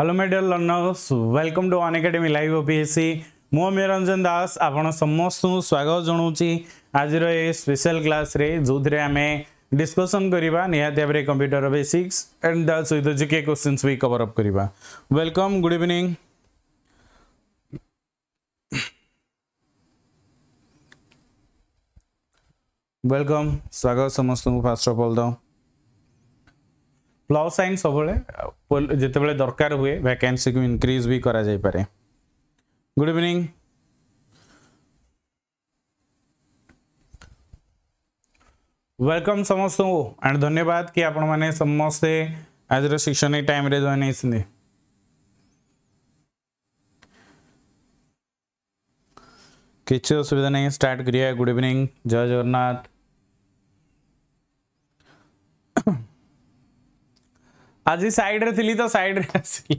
Hello मेडियल dear learners welcome to an live OPSC मो निरंजन दास आपण समस्त स्वागत जनाऊँगी आज ए स्पेशल क्लास रे जो थे आम डिस्कसन करवा निहाती कंप्यूटर बेसिक्स एंड सहित जीके क्वेश्चन भी कवरअप अप करवा वेलकम गुड इवनिंग वेलकम स्वागत समस्त फास्ट अफ अल द प्लस सैन सब जिते बड़े दरकार हुए वैकेंसी को इनक्रीज भी करा जाई पारे गुड इवनिंग वेलकम समस्त एंड धन्यवाद कि आप समस्ते आज शिक्षण टाइम रे जॉन होती किसी असुविधा नहीं स्टार्ट करिया गुड इवनिंग जय जगन्नाथ ଆଜି ସାଇଡ୍ରେ ଥିଲି ତ ସାଇଡ୍ରେ ଆସିଲି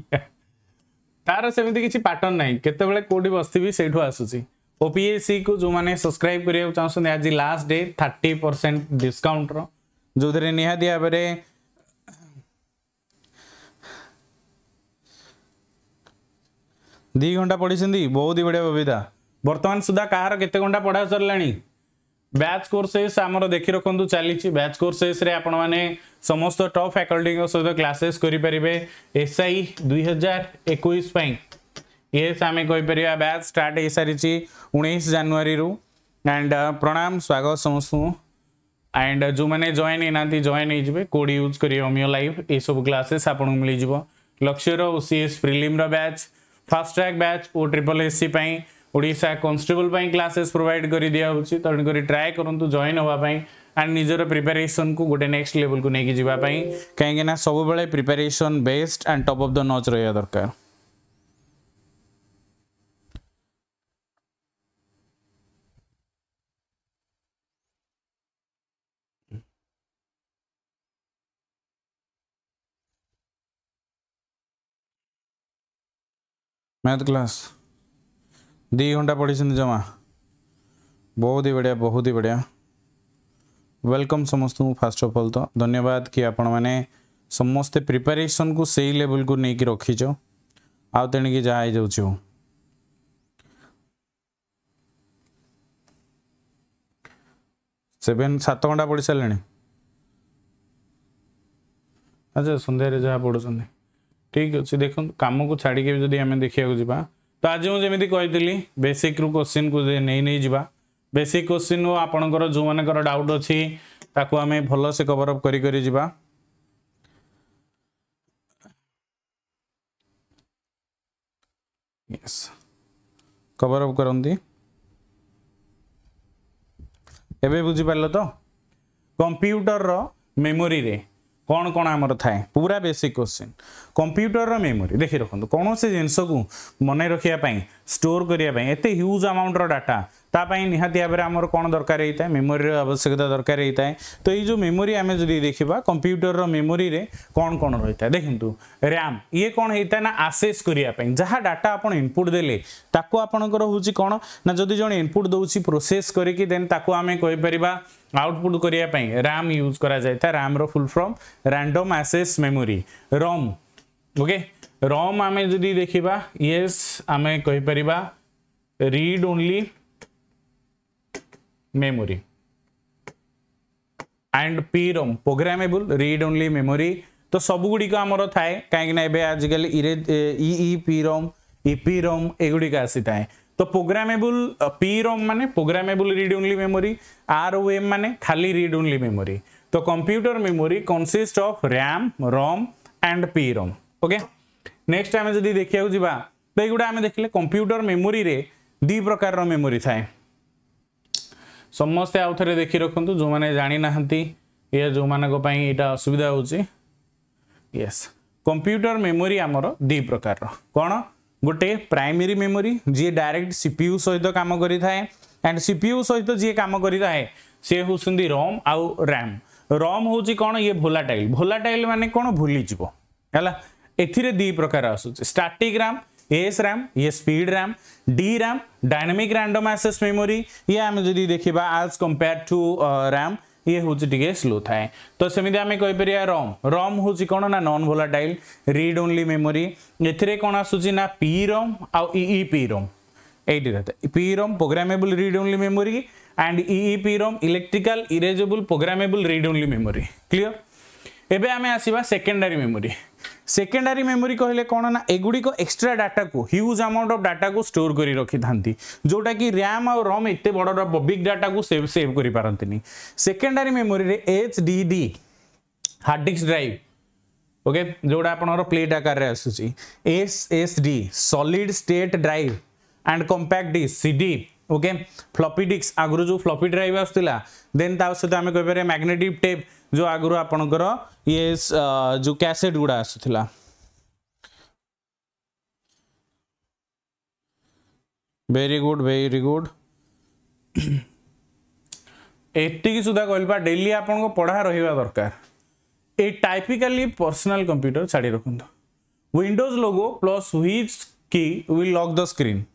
ତାର ସେମିତି କିଛି ପାଟର୍ନ ନାହିଁ କେତେବେଳେ କୋଉଠି ବସିବି ସେଇଠୁ ଆସୁଛି ଓପିଏସ୍ସିକୁ ଯେଉଁମାନେ ସବସ୍କ୍ରାଇବ୍ କରିବାକୁ ଚାହୁଁଛନ୍ତି ଆଜି ଲାଷ୍ଟ ଡେ ଥାର୍ଟି ପରସେଣ୍ଟ ଡିସ୍କାଉଣ୍ଟର ଯେଉଁଥିରେ ନିହାତି ଭାବରେ ଦୁଇ ଘଣ୍ଟା ପଢ଼ିଛନ୍ତି ବହୁତ ହି ବଢ଼ିଆ ବବିତା ବର୍ତ୍ତମାନ ସୁଦ୍ଧା କାହାର କେତେ ଘଣ୍ଟା ପଢ଼ା ସରିଲାଣି बैच कोर्सेस देखी रखु चली बैच कोर्सेस समस्त टप फैकल्टी सहित क्लासेस करेंगे एस आई दुई हजार एक ये आम कहीपर बैच स्टार्ट हो सारी उन्नीस जानुरी रु एंड प्रणाम स्वागत समस्त एंड जो मैंने जॉन होना जॉन हो यूज करेंगे अमियो लाइफ ये सब क्लासेस आपको मिलजो C S prelims batch fast track batch O triple S C Odisha constable classes provide कर दिखाई तेणुक ट्राए करूँ जॉन हाँपाई एंड निजर प्रिपेरेसन को गोटे नेक्स्ट लेवल को लेकिन जावाई कहीं सब बड़े preparation best and top of the नच रहा दरकार मैथ क्लास दी घंटा पढ़ी जमा बहुत ही बढ़िया बहुत ही बढ़िया वेलकम समस्त फास्ट अफ अल तो धन्यवाद कि आपण मैंने समस्ते प्रिपेरेसन को सही लेवल को लेकिन रखीच आउ तेणी जहाँ हो जाऊ सात घंटा पढ़ी सारे अच्छा सन्धार जहाँ पढ़ुं ठीक अच्छे देख कम को छाड़ी जब देखा जावा ତ ଆଜି ମୁଁ ଯେମିତି କହିଥିଲି ବେସିକ୍ରୁ କୋଶ୍ଚିନ୍କୁ ନେଇ ନେଇଯିବା ବେସିକ୍ କୋଶ୍ଚିନ୍ ଓ ଆପଣଙ୍କର ଯେଉଁମାନଙ୍କର ଡାଉଟ୍ ଅଛି ତାକୁ ଆମେ ଭଲସେ କଭର୍ ଅପ୍ କରି କରି ଯିବା କଭର୍ ଅପ୍ କରନ୍ତି ଏବେ ବୁଝିପାରିଲ ତ କମ୍ପ୍ୟୁଟରର ମେମୋରିରେ କ'ଣ କ'ଣ ଆମର ଥାଏ ପୁରା ବେସିକ୍ କୋଶ୍ଚିନ୍ କମ୍ପ୍ୟୁଟରର ମେମୋରି ଦେଖି ରଖନ୍ତୁ କୌଣସି ଜିନିଷକୁ ମନେ ରଖିବା ପାଇଁ ଷ୍ଟୋର୍ କରିବା ପାଇଁ ଏତେ ହ୍ୟୁଜ୍ ଆମାଉଣ୍ଟର ଡାଟା तापाई निहाती भाव में आमर कौन दरकार होता है मेमोरी आवश्यकता दरकार होता तो ये जो मेमोरी आम जो देखा कंप्यूटर मेमोरी रे कौन कौन रही है देखु रैम ये कौन होता है ना आसेस करने जहाँ डाटा आप इनपुट दे आपणकर हूँ कौन ना जदि जो इनपुट दौर प्रोसेस करके देन आम कहीपर आउटपुट करने रैम यूज कराए RAM full from random access memory RAM okay RAM आम जदि देखा ये आम कहीपर read only memory. And PROM, programmable read only memory. तो सब गुड़िक आमर थाए कहीं आजिकल इपिरोम इपिरोम एगुड़िक आसी थाए तो प्रोग्रामेबल पीरोम माने programmable read only memory R O M माने खाली रीड ओनली मेमोरी तो computer memory consist of RAM ROM and PROM okay next आम जदि देखा जावा तो युवा आम देखिले कंप्यूटर मेमोरी रे दी प्रकार मेमोरी थाए ସମସ୍ତେ ଆଉ ଥରେ ଦେଖି ରଖନ୍ତୁ ଯେଉଁମାନେ ଜାଣିନାହାନ୍ତି ଏହା ଯେଉଁମାନଙ୍କ ପାଇଁ ଏଇଟା ଅସୁବିଧା ହେଉଛି ୟେସ୍ କମ୍ପ୍ୟୁଟର ମେମୋରି ଆମର ଦୁଇ ପ୍ରକାରର କ'ଣ ଗୋଟେ ପ୍ରାଇମେରୀ ମେମୋରି ଯିଏ ଡାଇରେକ୍ଟ ସିପିୟୁ ସହିତ କାମ କରିଥାଏ ଆଣ୍ଡ ସିପିୟୁ ସହିତ ଯିଏ କାମ କରିଥାଏ ସିଏ ହେଉଛନ୍ତି ରମ୍ ଆଉ ରାମ୍ ରମ୍ ହେଉଛି କ'ଣ ଇଏ ଭୋଲାଟାଇଲ୍ ଭୋଲାଟାଇଲ୍ ମାନେ କ'ଣ ଭୁଲିଯିବ ହେଲା ଏଥିରେ ଦୁଇ ପ୍ରକାର ଆସୁଛି ଷ୍ଟାଟିକ୍ ରାମ୍ एस रैम ये speed RAM D RAM dynamic random access memory ये आम जब देखा आज कंपेयर टू रैम ये हूँ टी स्लो थाए तो सेमती आम कहींपर रम रम हूँ कौन ना non volatile read only memory एथेरे कौन आसूसना P ROM E P ROM ये P ROM programmable read only memory and E E P ROM electrical erasable programmable read only memory clear एवं आम आसवा सेकेंडरी मेमोरी सेकेंडारी मेमोरी कहले कौन ना एगुड़िक एक्सट्रा डाटा को ह्यूज अमाउंट अफ डाटा को स्टोर कर रखी था जोटा कि रैम आउ रम एत बड़ बिग डाटा को सेव सेव पारती secondary memory H D D hard disk drive okay जो आप प्लेट आकार S S D solid state drive and compact disk C D okay floppy disk आगुरी जो फ्लपी ड्राइव आसाला देन तक सहित आम कहीपर मैग्नेटिक टेप जो आगु आपणकर ये जो कैसेट गुड़ा आसूला वेरी गुड वेरी गुड एटिक सुधा कह डेली आप पढ़ा रहा दरकार ये टाइपिकाली पर्सनाल कंप्यूटर छाड़ी रखुद Windows logo plus which key will lock the screen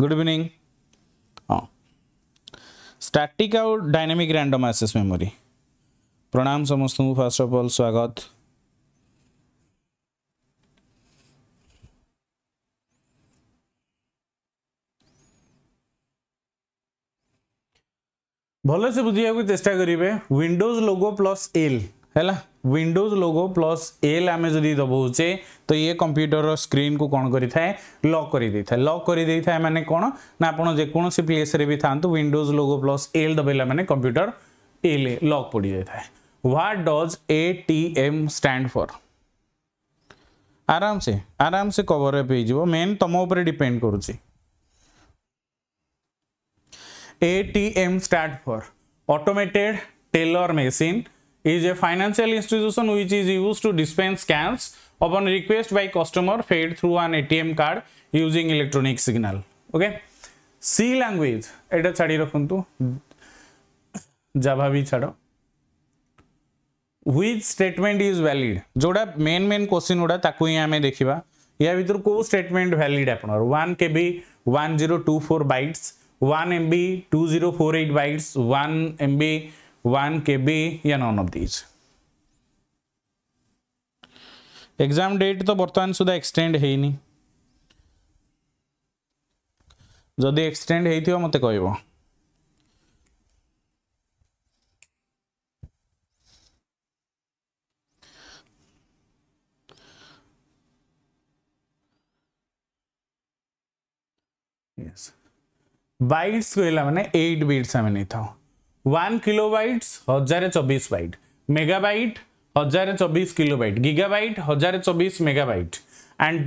good evening हाँ स्टैटिक और डायनेमिक रैंडम एक्सेस मेमोरी प्रणाम समस्त फास्ट अफ अल स्वागत से बुझे चेस्ट करेंगे विंडोज लोगो प्लस एल है विंडोज लोगो प्लस एल आम जब दबाऊे तो ये कंप्यूटर स्क्रीन को कौन कर लक कर लक कर था मैंने कौन ना आप जेकोसी प्लेस रे भी था विंडोज लोगो प्लस एल दबाइला मैंने कंप्यूटर એ લોક પડી જાય થાય what does A T M stand for આરામસે આરામસે કવરઅપ ହେଇଯିବ મેନ୍ ତମ ଉପରେ ଡିପେଣ୍ଡ କରୁଛି A T M stand for automated teller machine is a financial institution which is used to dispense scams upon request by customer paid through an ATM card using electronic signal. Okay. C language, এটা ছাড়িয়ে রাখুন তো जभा भी छाड़ which statement is valid जोड़ा main main question गुड़ा ताको आम देखा या भितर कौ स्टेटमेंट वैलिड आप K B one zero two four bytes one M B two zero four eight bytes one M B one K B या none of these exam date तो बर्तमान सुधा एक्सटेड है जदि एक्सटेड होते कह यस कहला माने 8 बिट्स हमें नै था 1 kilobytes 1024 byte megabyte 1024 kilobyte gigabyte 1024 megabyte and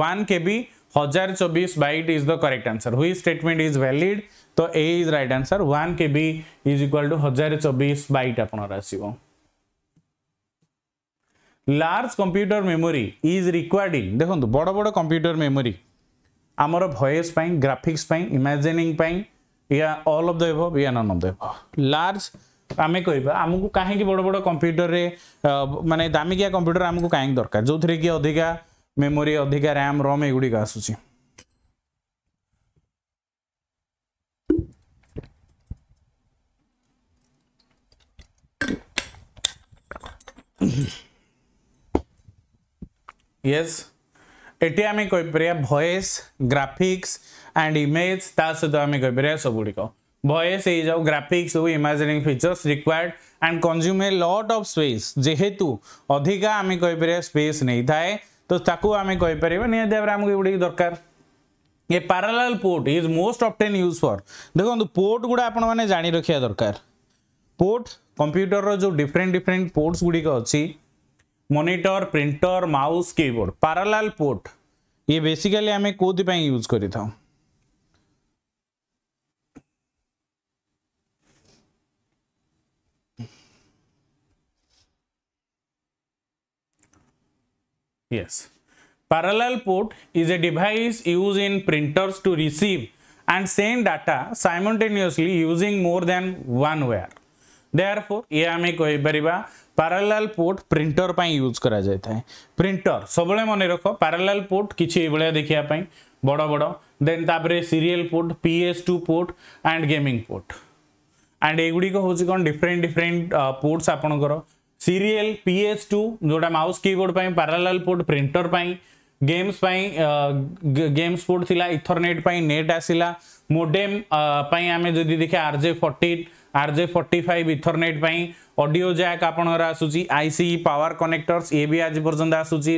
1 KB 1024 byte is the correct answer which statement is valid तो A is right answer 1 KB is equal to 1024 byte आपनर आसीबो large computer memory is required in देखंतु बडो बडो computer memory आमर भयस graphics इमाजिनिंग या all of the above या none of the large आम कह आमको कहीं बड़ बड़ कंप्यूटर रे मानने दामिकिया कंप्यूटर आमको कहीं दरकार जो थे कि अधिका मेमोरी अधिका रैम रम एगुड़ी आसूँ यस ଏଠି ଆମେ କହିପାରିବା ଭଏସ୍ ଗ୍ରାଫିକ୍ସ ଆଣ୍ଡ ଇମେଜ୍ ତା ସହିତ ଆମେ କହିପାରିବା ସବୁଗୁଡ଼ିକ ଭଏସ୍ ହେଇଯାଉ ଗ୍ରାଫିକ୍ସ ହଉ imaging features required and consume a lot of space ଯେହେତୁ ଅଧିକା ଆମେ କହିପାରିବା ସ୍ପେସ୍ ନେଇଥାଏ ତ ତାକୁ ଆମେ କହିପାରିବା ନିହାତି ଭାବରେ ଆମକୁ ଏଗୁଡ଼ିକ ଦରକାର a parallel port is most often use for ଦେଖନ୍ତୁ ପୋର୍ଟ ଗୁଡ଼ା ଆପଣମାନେ ଜାଣି ରଖିବା ଦରକାର ପୋର୍ଟ କମ୍ପ୍ୟୁଟରର ଯେଉଁ ଡିଫରେଣ୍ଟ ଡିଫରେଣ୍ଟ ପୋର୍ଟସ୍ ଗୁଡ଼ିକ ଅଛି monitor printer mouse keyboard parallel port ये बेसिकली हमें कौन यूज कर yes parallel port is a device used in printers to receive and send data simultaneously using more than one wire therefore ये हमें कही parallel port printer पर use कराए printer सब मन रख पारालाल पोर्ट कि भाया देखापी बड़ बड़ then serial port P PS two port and gaming port and एगुड़ी हूँ कौन डिफरेन्ट डिफरेन्ट पोर्ट्स आप सीरीयल पी पीएस टू जोटा mouse keyboard parallel port printer पर गेम्स गेम्स पोर्ट थी इथरनेट नेट आसला मोडेम आम जी देखिए RJ fourteen RJ forty five ethernet audio jack आपंकर आसूसी आईसी पावर कनेक्टर्स ये भी आज पर्यटन आसूसी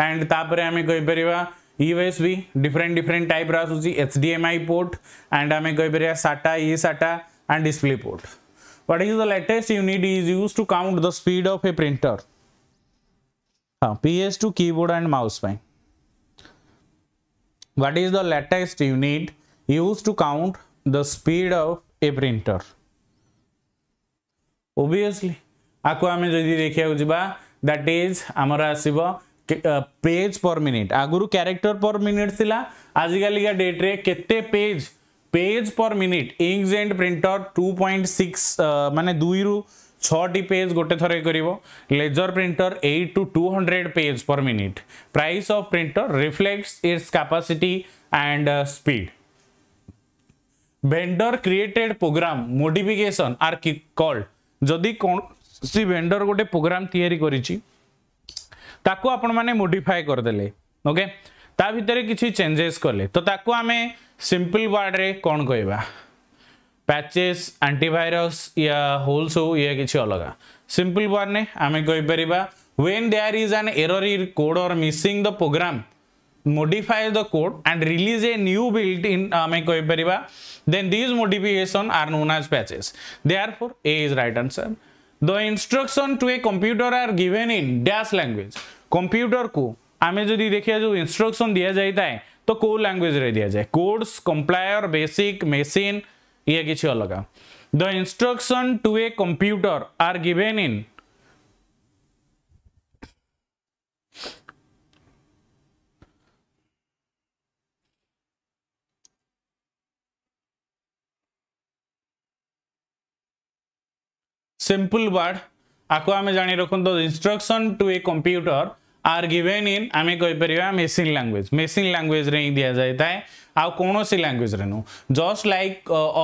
एंड तापर आम कहीपर भी डिफरेन्ट डिफरेन्ट टाइप आसूसी H D M I port and आम कहीपर SATA E SATA and display port what is the latest unit is use to count the speed of a printer हाँ P S two keyboard and mouse what is the latest unit use to count the speed of a printer obviously ଆକୁ ଆମେ ଯଦି ଦେଖିବାକୁ ଯିବା that is ଆମର ଆସିବ page per minute ଆଗରୁ character per minute ଥିଲା ଆଜିକାଲିକା ଡେଟ୍ରେ କେତେ page page per minute inkjet and printer two point six ମାନେ ଦୁଇରୁ ছটি পেজ গোটে থরে করিব laser printer eight two two hundred page per minute price of printer reflects its capacity and speed vendor created program modification are called ଯଦି କୌଣସି vendor ଗୋଟେ programme ତିଆରି କରିଛି ତାକୁ ଆପଣମାନେ ମୋଡିଫାଏ କରିଦେଲେ ଓକେ ତା ଭିତରେ କିଛି ଚେଞ୍ଜେସ୍ କଲେ ତ ତାକୁ ଆମେ ସିମ୍ପଲ୍ ୱାର୍ଡ଼ରେ କ'ଣ କହିବା ପ୍ୟାଚେସ୍ ଆଣ୍ଟିଭାଇରସ୍ ୟା ହୋଲ୍ସ ହଉ ୟା କିଛି ଅଲଗା ସିମ୍ପଲ୍ ୱାର୍ଡ଼ରେ ଆମେ କହିପାରିବା when there is an error uh code or missing the program modify the code and release a new build in ame koi pariba then these modification are known as patches therefore a is right answer the instruction to a computer are given in dash language computer ko ame jodi ଦେଖିବା jo instruction diya jai tai to ko language re diya jai codes compiler basic machine ye କିଛି alaga the instruction to a computer are given in simple word আকু আমি জানি রাখন্তু instruction to a computer are given in আমি কইপারিবা machine language machine language রে দিয়া যাইতায় ଆଉ କୌଣସି ଲାଙ୍ଗୁଏଜ୍ରେ ନୁହଁ just like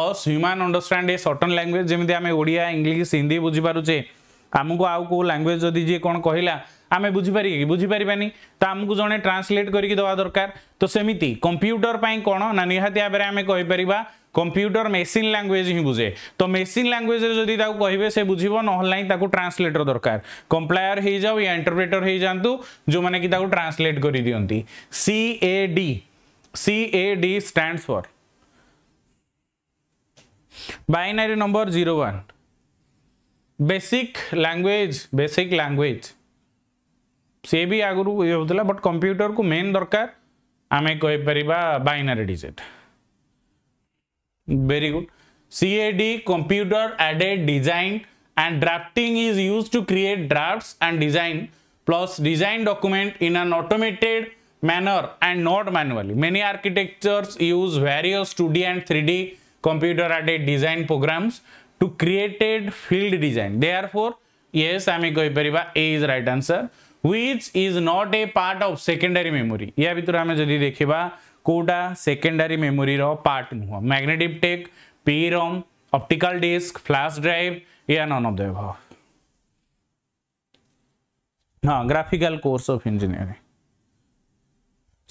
us human understand a certain language ଯେମିତି ଆମେ ଓଡ଼ିଆ ଇଂଲିଶ ହିନ୍ଦୀ ବୁଝିପାରୁଛେ ଆମକୁ ଆଉ କେଉଁ ଲାଙ୍ଗୁଏଜ୍ ଯଦି ଯିଏ କ'ଣ କହିଲା ଆମେ ବୁଝିପାରିବା କି ବୁଝିପାରିବାନି ତ ଆମକୁ ଜଣେ ଟ୍ରାନ୍ସଲେଟ୍ କରିକି ଦେବା ଦରକାର ତ ସେମିତି କମ୍ପ୍ୟୁଟର ପାଇଁ କ'ଣ ନା ନିହାତି ଭାବରେ ଆମେ କହିପାରିବା कंप्यूटर मेसीन लांगुएज ही बुझे तो मेसीन लांगुएज कहे से बुझे ना ताको ट्रांसलेटर दरकार कंप्लायर हो जाओ या इंटरप्रेटर हो जातु जो मैंने कि ट्रांसलेट कर दिखती C A D C A D stand for binary number zero one basic language basic language C भी आगुरी होता बट कंप्यूटर को मेन दरकार आम कहपर binary digit Very good. CAD, computer aided design and drafting is used to create drafts and design plus design document in an automated manner and not manually. Many architectures use various 2D and 3D computer aided design programs to created field design. Therefore, yes, I mean, A is right answer. Which is not a part of secondary memory. କୋଉଟା secondary ମେମୋରିର part ନୁହଁ magnetic tape P ROM optical disk flash drive या none of the above हाँ graphical course of engineering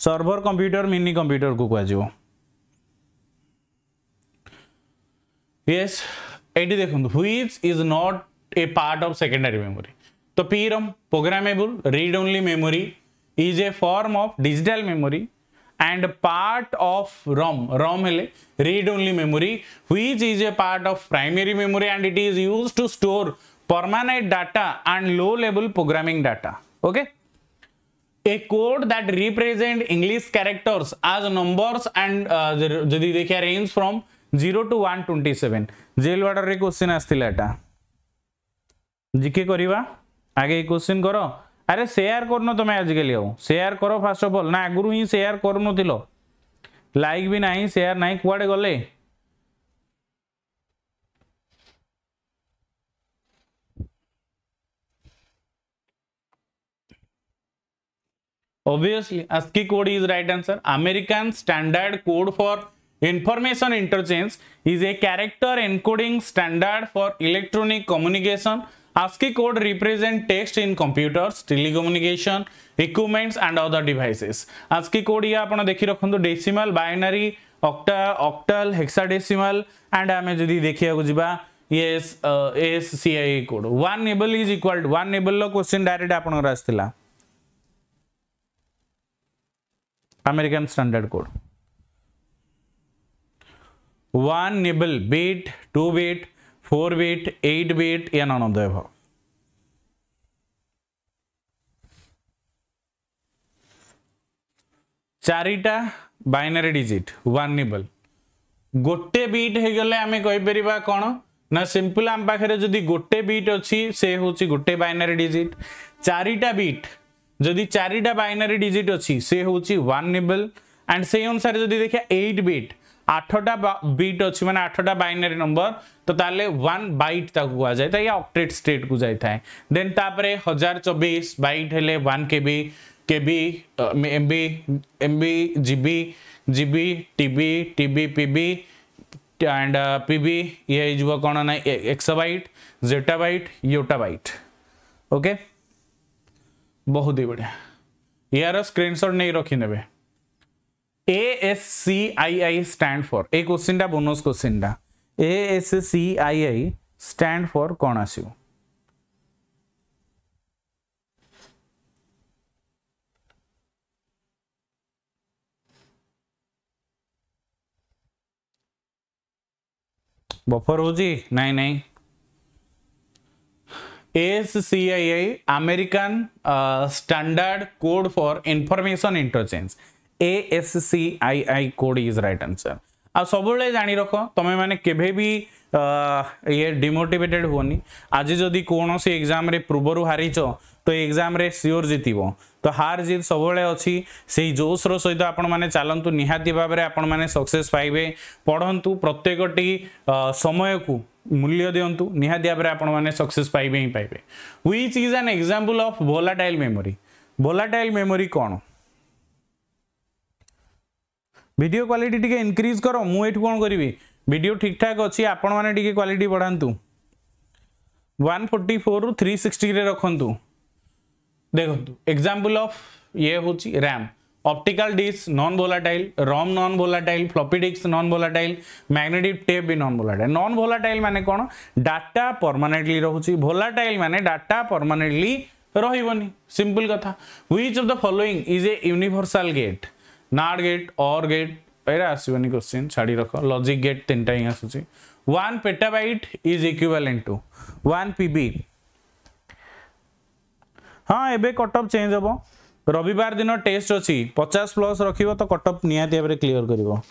server computer mini computer को कह yes ये देखो which is not a part of secondary memory तो P PROM programmable read only memory is a form of digital memory and part of ROM, ROM read-only memory, which is a part of primary memory and it is used to store permanent data and low-level programming data. Okay. A code that represent English characters as numbers and uh, they range from 0 to 127. Jail water question asthila eta. GK করিবা আগে এই question করো আরে share করুন তুমি আজকালি আও share করো first of all না আগুরু হি শেয়ার করুনথিল লাইক বি নাই শেয়ার নাই কুয়াড়ে গলে obviously ascii code is right answer american standard code for information interchange is a character encoding standard for electronic communication ASCII code represent text in computers, telecommunication, equipments and other devices. ASCII code ये आपना देखी रखूँ तो decimal, binary, octa, octal, hexadecimal and हमें आमे जदि देखिया को जिबा yes uh, ASCII code. One nibble is equal to one nibble low question direct आपनों का आपण रास्तिला. American standard code. One nibble bit, two bit, 4 bit, 8 bit, yeah, none of the above. চারিটা বাইনারি ডিজিট ওয়ানিবল গোটে bit হয়ে আমি কইপারা কোণ না সিম্পল আম পাখে যদি গোটে বিট অছি সে হচ্ছে গোটে বাইনারি ডিজিট চারিটা বিট যদি চারিটা বাইনারি ডিজিট অছি সে হচ্ছে ওয়ানিবল অ্যান্ড সেই অনুসারে যদি দেখা এইট বিট आठटा बीट अच्छी मैंने आठटा बैनेरि नंबर तो ताले वन बैट ताक कहुए अक्ट्रेट स्टेट को जाए देन हजार चौबीस बैट हेले one K B K B M B M B GB GB TB TB PB and PB ये कौन ना exabyte zettabyte yottabyte okay बहुत ही बढ़िया यार स्क्रीनशॉट नहीं रखी रखने A S C I I stand for a question टा बोनस क्वेश्चन टा A S C I I stand for कौन आसो बफर हो नाई नहीं S C I I American standard code for information interchange A ASCII code is right answer. आ सब जाणी रख तुम्हें मैंने केभे भी ये डिमोटिवेटेड होनी आज जदि कौन सी एग्जाम पूर्वर हारिच तो एग्जाम सियोर जितब तो हार जीत सब अच्छी से जोश्र सहित आपण मैंने चलतु निहाती भाव में आपण मैंने सक्सेस पाइबे पढ़तु प्रत्येकटी समय को मूल्य दिंतु निहाती भाव में आपण सक्सेस पाइबे ही पाइबे which is an example of volatile memory volatile memory कौन ভিডিও କ୍ୱାଲିଟି ଟିକେ ଇନକ୍ରିଜ୍ କର ମୁଁ ଏଠୁ କ'ଣ କରିବି ଭିଡ଼ିଓ ଠିକ୍ଠାକ୍ ଅଛି ଆପଣମାନେ ଟିକେ କ୍ୱାଲିଟି ବଢ଼ାନ୍ତୁ ୱାନ୍ ଫୋର୍ଟି ଫୋର୍ରୁ ଥ୍ରୀ ସିକ୍ସଟିରେ ରଖନ୍ତୁ ଦେଖନ୍ତୁ ଏକ୍ଜାମ୍ପଲ୍ ଅଫ୍ ଇଏ ହେଉଛି RAM optical disk non volatile ROM non volatile floppy disk non volatile magnetic tape B non volatile non volatile মানে কোণ ডাটা পরমানেন্টলি রহুচি ভোলাটাইল মানে ডাটা পরমানেন্টলি রহবনি সিম্পল কথা which of the following is a universal gate NAND gate OR gate पैर आसवि question छाड़ रख लॉजिक गेट तीन time Asus one petabyte is equal to one PB हाँ ए कटअप चेंज हम रविवार दिन टेस्ट अच्छी पचास प्लस रख तो कटअप निवर क्लीयर कर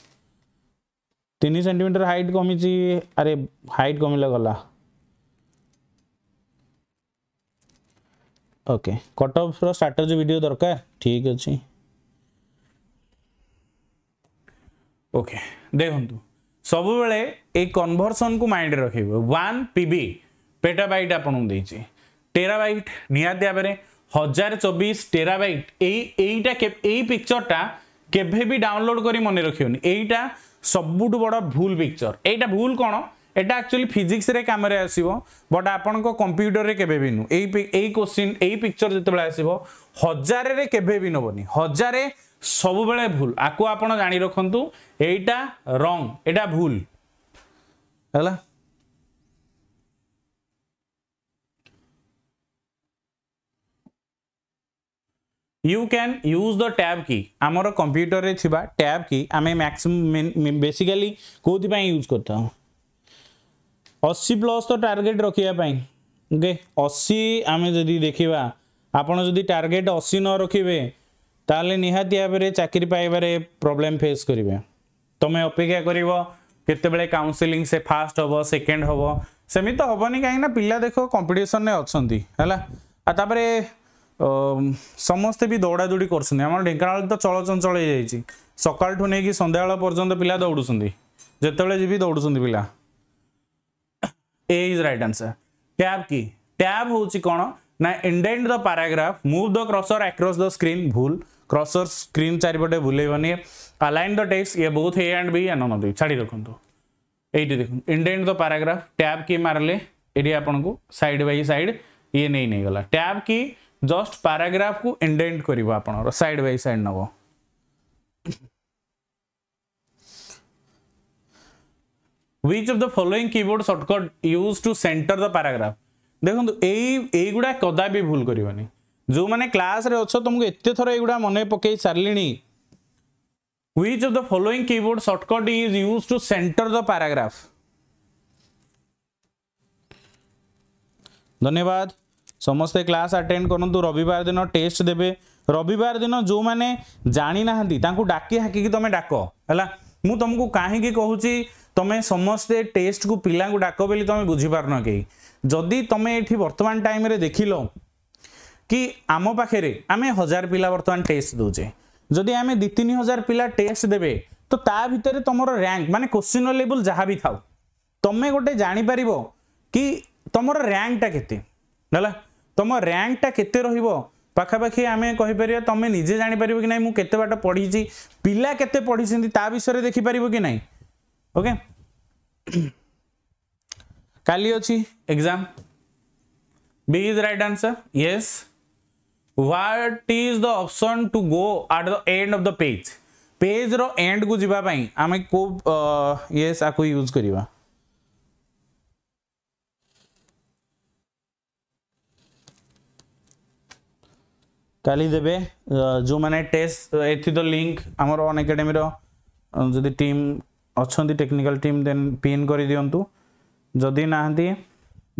तीन सेंटीमीटर हाइट कमी अरे हाइट कमला गला ओके कटअप्र स्ट्राटेजी वीडियो दरकार ठीक अच्छे ওকে দেখুন সবুলে এই কনভরসন কু মাইন্ডে রাখবে ওয়ান পিবি পেটাবাইট আপনার দিয়েছি টেরাবাইট নিহতি ভাবে হাজার চবিশ টেরাবাইট এই এইটা এই পিকচরটা কেবে বি ডাউনলোড করে মনে রাখবেনি এইটা সবুঠু বড় ভুল পিকচর এইটা ভুল কোণ এটা আকচুয়ালি ফিজিক্সরে কামরে আসব বট আপনার কম্পুটরের কেবে বি নু এই এই কোশ্চিন এই পিকচর যেতবে আসব হাজারের কেবে বি নবনি হাজারে ସବୁବେଳେ ଭୁଲ ଆକୁ ଆପଣ ଜାଣି ରଖନ୍ତୁ ଏଇଟା ରଙ୍ଗ ଏଇଟା ଭୁଲ ହେଲା you can use the tab key आम कंप्यूटर रे थिबा टैब की आमे मैक्सिमम बेसिकली कोथि यूज करता हूं 80 प्लस तो टारगेट रखापी पई ओके 80 आमे जदी देखिबा आपण जदी टारगेट 80 न रखे ताले निहाती भाव में चाकरी पाइबार प्रोब्लेम फेस करेंगे तुम्हें अपेक्षा करते बड़े काउनसिलिंग से फास्ट हम सेकेंड हम सेम तो हेनी कहीं पिला देख कंपिटन अच्छा है समस्ते भी दौड़ा दौड़ी कर ढेकाना तो चल चंचल हो जाए सकाल नहीं कि सन्या बेल पर्यटन पिला दौड़ जितेबले जी दौड़ पिला A is right answer tab key tab हूँ कौन ना indent the paragraph move the cursor across the screen भूल क्रसर स्क्रीन चारिपटे भूलैबनि अलाइन द टेक्स ये बहुत ए एंड बी एन नदी छाड़ी रखुद ये देख इंडेंट द पाराग्राफ टैब की मारे ये आपको सैड बै सैड ये नहीं गला टैब की जस्ट पाराग्राफ को इंडेंट कर सैड बै सैड नब which of the following keyboard shortcut used to center the paragraph দেখুন এই এইগুড়া কদাপি भूल करनी ଯେଉଁମାନେ କ୍ଲାସ୍ରେ ଅଛ ତୁମକୁ ଏତେ ଥର ଏଗୁଡ଼ା ମନେ ପକାଇ ସାରିଲିଣି which of the following keyboard shortcut is used to center the paragraph धन्यवाद ସମସ୍ତେ କ୍ଲାସ୍ ଆଟେଣ୍ଡ କରନ୍ତୁ ରବିବାର ଦିନ ଟେଷ୍ଟ ଦେବେ ରବିବାର ଦିନ ଯେଉଁମାନେ ଜାଣିନାହାନ୍ତି ତାଙ୍କୁ ଡାକି ହାକିକି ତୁମେ ଡାକ ହେଲା ମୁଁ ତୁମକୁ କାହିଁକି କହୁଛି ତୁମେ ସମସ୍ତେ ଟେଷ୍ଟକୁ ପିଲାଙ୍କୁ ଡାକ ବୋଲି ତୁମେ ବୁଝିପାରୁନ କେହି ଯଦି ତୁମେ ଏଠି ବର୍ତ୍ତମାନ ଟାଇମ୍ରେ ଦେଖିଲ କି ଆମ ପାଖରେ ଆମେ ହଜାର ପିଲା ବର୍ତ୍ତମାନ ଟେଷ୍ଟ ଦେଉଛେ ଯଦି ଆମେ ଦୁଇ ତିନି ହଜାର ପିଲା ଟେଷ୍ଟ ଦେବେ ତ ତା ଭିତରେ ତୁମର ର୍ୟାଙ୍କ ମାନେ କୋଶ୍ଚିନ୍ ଲେବୁଲ୍ ଯାହା ବି ଥାଉ ତୁମେ ଗୋଟେ ଜାଣିପାରିବ କି ତୁମର ର୍ୟାଙ୍କଟା କେତେ ହେଲା ତୁମ ର୍ୟାଙ୍କଟା କେତେ ରହିବ ପାଖାପାଖି ଆମେ କହିପାରିବା ତୁମେ ନିଜେ ଜାଣିପାରିବ କି ନାହିଁ ମୁଁ କେତେ ବାଟ ପଢ଼ିଛି ପିଲା କେତେ ପଢ଼ିଛନ୍ତି ତା ବିଷୟରେ ଦେଖିପାରିବ କି ନାହିଁ ଓକେ କାଲି ଅଛି exam big is right answer yes what is the option to go at the end of the page page रो end को जीवा पाई आमे को yes आको यूज करिवा काली देबे जो माने टेस्ट एथि तो लिंक हमर अन एकेडमी रो जदि टीम अछंती टेक्निकल टीम देन पिन करि दियंतु जदि नाहंती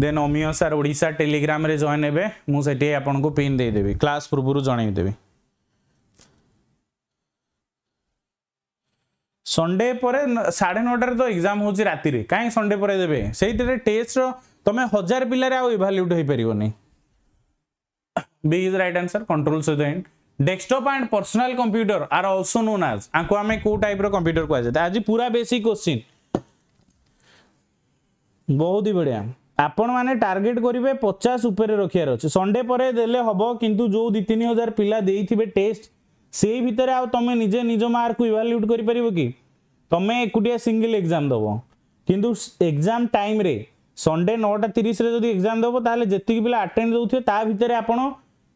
ଦେନ୍ ଅମିୟ ସାର୍ ଓଡ଼ିଶା ଟେଲିଗ୍ରାମରେ ଜଏନ୍ ହେବେ ମୁଁ ସେଠି ଆପଣଙ୍କୁ ପିନ୍ ଦେଇଦେବି କ୍ଲାସ୍ ପୂର୍ବରୁ ଜଣାଇଦେବି ସଣ୍ଡେ ପରେ ସାଢ଼େ ନଅଟାରେ ତ ଏକ୍ଜାମ୍ ହେଉଛି ରାତିରେ କାହିଁ ସଣ୍ଡେ ପରେ ଦେବେ ସେଇଥିରେ ଟେଷ୍ଟର ତୁମେ ହଜାର ପିଲାରେ ଆଉ ଇଭାଲ୍ୟୁଟ୍ ହୋଇପାରିବନି B is right answer control ସହିତ end desktop and personal computer are also known as आपको आम कौ टाइप कंप्यूटर कहुए आज पूरा बेसिक क्वेश्चन बहुत ही बढ़िया ଆପଣମାନେ ଟାର୍ଗେଟ୍ କରିବେ ପଚାଶ ଉପରେ ରଖିବାର ଅଛି ସଣ୍ଡେ ପରେ ଦେଲେ ହେବ କିନ୍ତୁ ଯେଉଁ ଦୁଇ ତିନି ହଜାର ପିଲା ଦେଇଥିବେ ଟେଷ୍ଟ ସେଇ ଭିତରେ ଆଉ ତୁମେ ନିଜେ ନିଜ ମାର୍କକୁ ଇଭାଲ୍ୟୁଟ୍ କରିପାରିବ କି ତୁମେ ଏକୁଟିଆ ସିଙ୍ଗିଲ୍ ଏକ୍ଜାମ୍ ଦେବ କିନ୍ତୁ ଏକ୍ଜାମ୍ ଟାଇମ୍ରେ ସଣ୍ଡେ ନଅଟା ତିରିଶରେ ଯଦି ଏକ୍ଜାମ୍ ଦେବ ତାହେଲେ ଯେତିକି ପିଲା ଆଟେଣ୍ଡ ଦେଉଥିବେ ତା ଭିତରେ ଆପଣ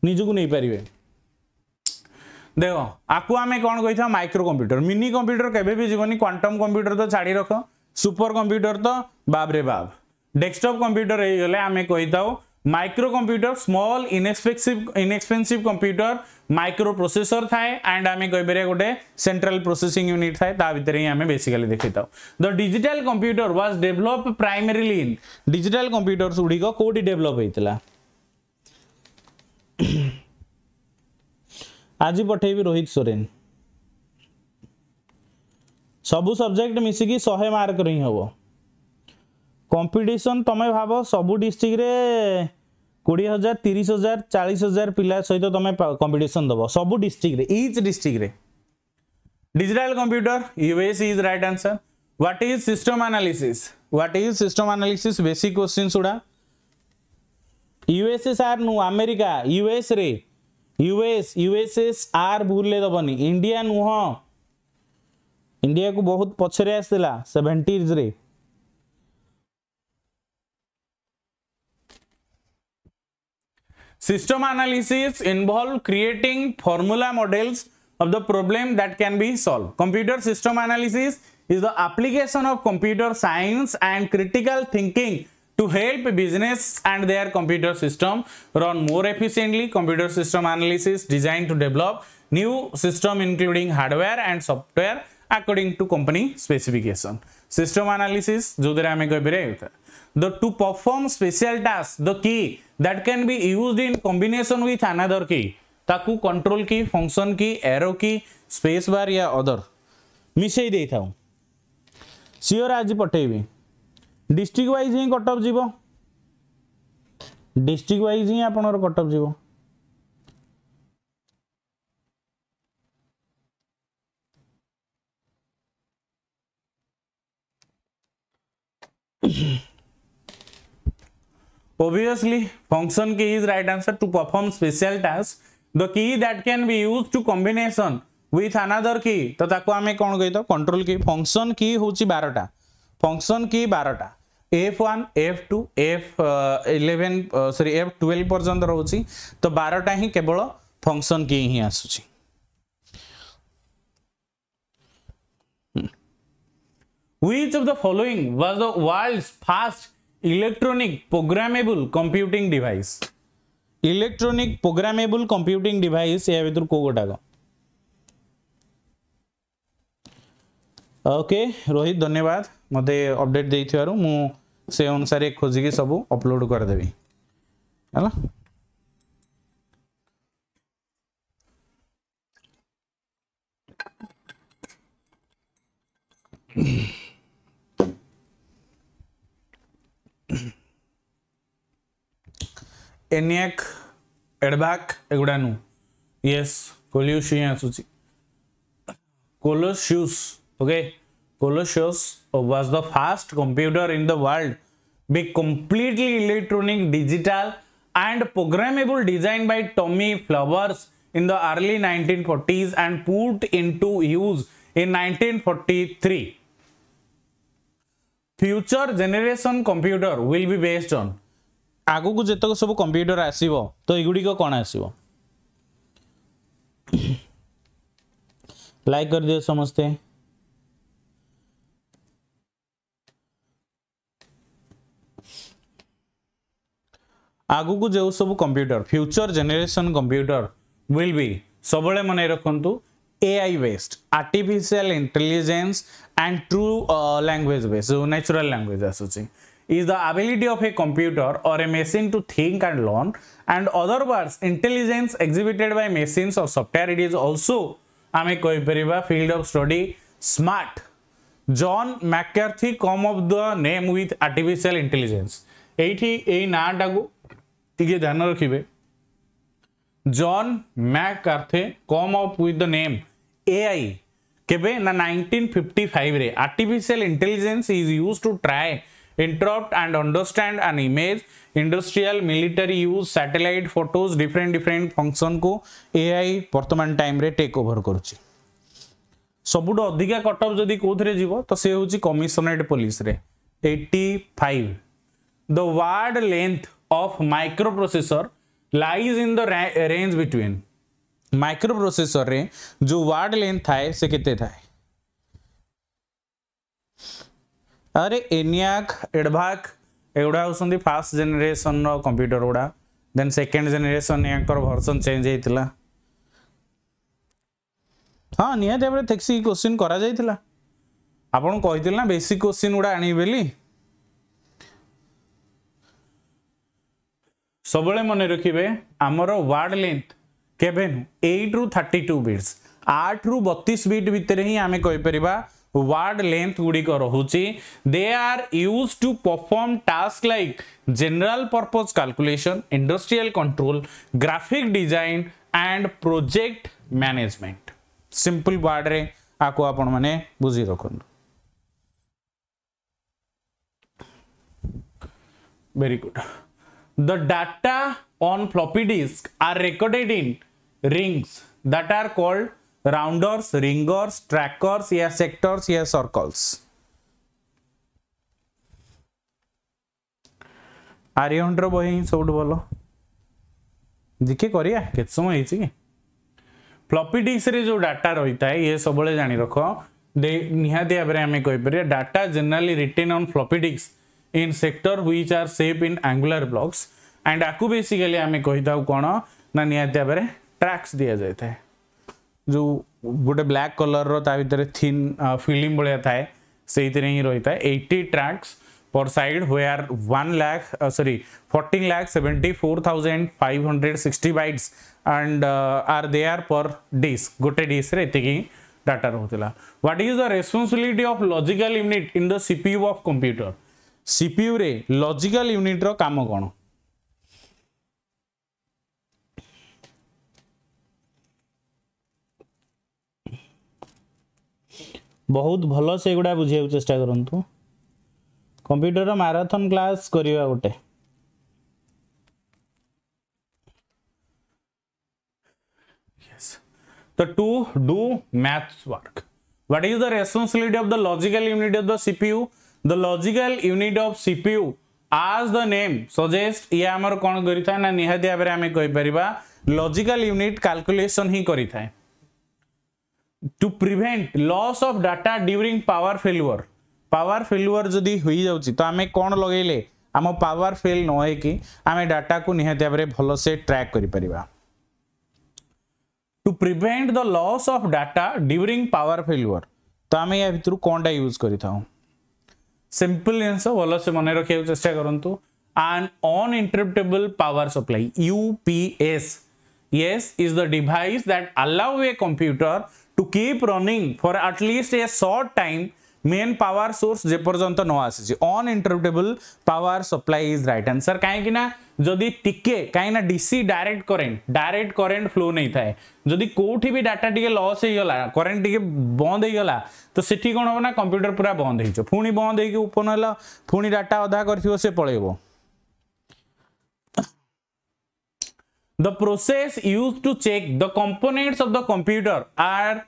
ନିଜକୁ ନେଇପାରିବେ ଦେଖ ଆକୁ ଆମେ କ'ଣ କହିଥିବା ମାଇକ୍ରୋ କମ୍ପ୍ୟୁଟର ମିନି କମ୍ପ୍ୟୁଟର କେବେ ବି ଯିବନି କ୍ୱାଣ୍ଟମ୍ କମ୍ପ୍ୟୁଟର ତ ଛାଡ଼ି ରଖ ସୁପର କମ୍ପ୍ୟୁଟର ତ ବାବରେ ବାବ डेस्कटप कंप्यूटर आम कही था micro computer small inexpensive inexpensive computer micro processor थाए एंड आम कही पार गोटे सेट्राल प्रोसेसींग यूनिट थाएर ही आम बेसिकली देखी था the digital computer was develop primarily in digital computer गुड़िक कौटि डेभलप होता आज पठे रोहित सोरेन सब सब्जेक्ट मिसिकी शहे मार्क रही हम কম্পিটিশন তুমি ভাব সবু ডিস্ট্রিক্টরে কোড়িয়ে হাজার তিরিশ হাজার চাশ হাজার পিলা সহ তুমি কম্পিটিশন দেব সবু ডিস্ট্রিক্টরে ইচ ডিস্ট্রিক্টরে digital computer US is right answer what is system analysis what is system analysis basic question গুড়া यूएसएसआर नु अमेरिका यूएस रे यूएस यूएसएसआर भूल दबनी इंडिया नुह इंडिया को बहुत पछरे आसला सेवेन्टीज रे System analysis involve creating formula models of the problem that can be solved. Computer system analysis is the application of computer science and critical thinking to help business and their computer system run more efficiently. Computer system analysis designed to develop new system including hardware and software according to company specification. System analysis, जो दरे हमें the to perform special task the key that can be used in combination with another key ताकू control key function key arrow key space bar या other मिसई दे था सीओर district wise hi cut off jibo district wise hi ही cut off jibo mm Obviously, function key is right answer to perform special task. The key that can be used to combination with another key. to taku ame kon गई to control key. Function key 12 ta Function key 12 ta F1, F2, F11 sorry F12 पर्यंत रहउची तो 12टा ही केवल function की ही आसुची Which of the following was the world's first electronic programmable computing device electronic programmable computing device या भितर कौ गोटाक okay Rohit धन्यवाद मत अपडेट दे मु से अनुसार खोजिकी सब अपलोड करदेवि है Mm-hmm. ENIAC, EDBAC এগুড়ানু yes Colossius আসুচি Colossus, okay Colossus was the first computer in the world be completely electronic digital and programmable designed by Tommy Flowers in the early 1940s and put into use in 1943 future generation computer will be based on ଆଗକୁ ଯେତକ ସବୁ computer ଆସିବ ତ ଏଗୁଡ଼ିକ କ'ଣ ଆସିବ like କରିଦିଅ ସମସ୍ତେ ଆଗକୁ ଯେଉଁ ସବୁ computer future generation computer will be ସବୁବେଳେ ମନେ ରଖନ୍ତୁ AI based, artificial intelligence and true uh, language based, so natural language association. is the ability of a computer or a machine to think and learn and other words intelligence exhibited by machines or software it is also ଆମେ କହିପାରିବା field of study smart John McCarthy came of the name with artificial intelligence ଏଇଠି ଏଇ ନାଁଟାକୁ ଟିକେ ଧ୍ୟାନ ରଖିବେ John McCarthy came of with the name AI କେବେ ନା ନାଇନଟିନ୍ ଫିଫ୍ଟି ଫାଇଭରେ artificial intelligence is use to try interrupt and understand an image industrial military use satellite photos different different function को AI वर्तमान टाइम रे take over करुच्ची सबुठ अधिका cutoff जदि कौन जीव तो सी हूँ commissionerate police eighty five the word length of microprocessor lies in the range between microprocessor रे जो वार्ड लेंथ थाए से ଆରେ ଏନିଆକ୍ ଏଡ଼ଭାକ୍ ଏଗୁଡ଼ା ହେଉଛନ୍ତି ଫାର୍ଷ୍ଟ ଜେନେରେସନର କମ୍ପ୍ୟୁଟର ଗୁଡ଼ା ଦେନ୍ ସେକେଣ୍ଡ ଜେନେରେସନ ଏହାଙ୍କର ଭର୍ସନ ଚେଞ୍ଜ ହେଇଥିଲା ହଁ ନିହାତି ଭାବରେ ଦେଖି କୋଶ୍ଚିନ୍ କରାଯାଇଥିଲା ଆପଣ କହିଥିଲେ ନା ବେସିକ୍ କୋଶ୍ଚିନ୍ ଗୁଡ଼ା ଆଣିବି ବୋଲି ସବୁବେଳେ ମନେ ରଖିବେ ଆମର ୱାର୍ଡ ଲେନ୍ଥ କେବେ ନୁହଁ ଏଇଟ୍ ରୁ ଥାର୍ଟି ଟୁ ବିଟ୍ସ ଆଠରୁ ବତିଶ ବିଟ୍ ଭିତରେ ହିଁ ଆମେ କହିପାରିବା ওয়ার্ড লেন্থ গুড়িক রহুচি they are use to perform task like general purpose calculation industrial control graphic design and project management simple word रे आपको आपण माने बुझी रखन very good the data on floppy disk are recorded in rings that are called rounders ringers trackers या sectors या circles आर्यन रही सब भल जिके समय फ्लपी डिस्क जो डाटा रही था ये सब जान रख निहाती कहीपर data generally written on floppy disk in sector which are safe in angular blocks and आपको बेसिकली आम कही था कौन ना निहाती ट्राक्स दि जाए ଯେଉଁ ଗୋଟେ ବ୍ଲାକ୍ କଲର୍ର ତା ଭିତରେ ଥିନ୍ ଫିଲ୍ମ ଭଳିଆ ଥାଏ ସେଇଥିରେ ହିଁ ରହିଥାଏ ଏଇଟି tracks per side where 1 lakh uh, sorry 14 lakh 74560 bytes and uh, are there per disk gote disk re etiki data rahutila what is the responsibility of logical unit in the cpu of computer cpu re logical unit ro kama kono ବହୁତ ଭଲ ସେଗୁଡ଼ା ବୁଝିବାକୁ ଚେଷ୍ଟା କରନ୍ତୁ computer marathon class କରିବା ଗୋଟେ the to do maths work. What is the responsibility of the logical unit of the CPU? The logical unit of CPU as the name suggests ये आमर कौन करी था ना निहत्या पर आमे कोई परिवा logical unit calculation ही करी था है. To prevent loss of data during power failure power failure जदि हो तो आम कौन लगे आम पावर फेल न होमें डाटा को निहती भाव भल से ट्राक कर to prevent the loss of data during power failure तो आम या भितर कौन टाइम यूज करपल जिन भल से मन रखा चेस्ट करूँ and uninterruptible power supply UPS yes is the device that allow a computer to keep running for at least a short time main power source যেপর্যন্ত ন আসিছে uninterruptible power supply is right answer কাইকি না যদি টিকে কাইকি না DC direct current direct current flow নেই থাকে যদি কোউঠি বি ডাটা টিকে লস হইগলা কারেন্ট টিকে বন্ধ হইগলা তো সেটি কোন হবো না কম্পিউটার পুরা বন্ধ হইছো পুনি বন্ধ হইকি উপন হলো পুনি ডাটা অধা করথিবো সে পড়াইবো the process used to check the components of the computer are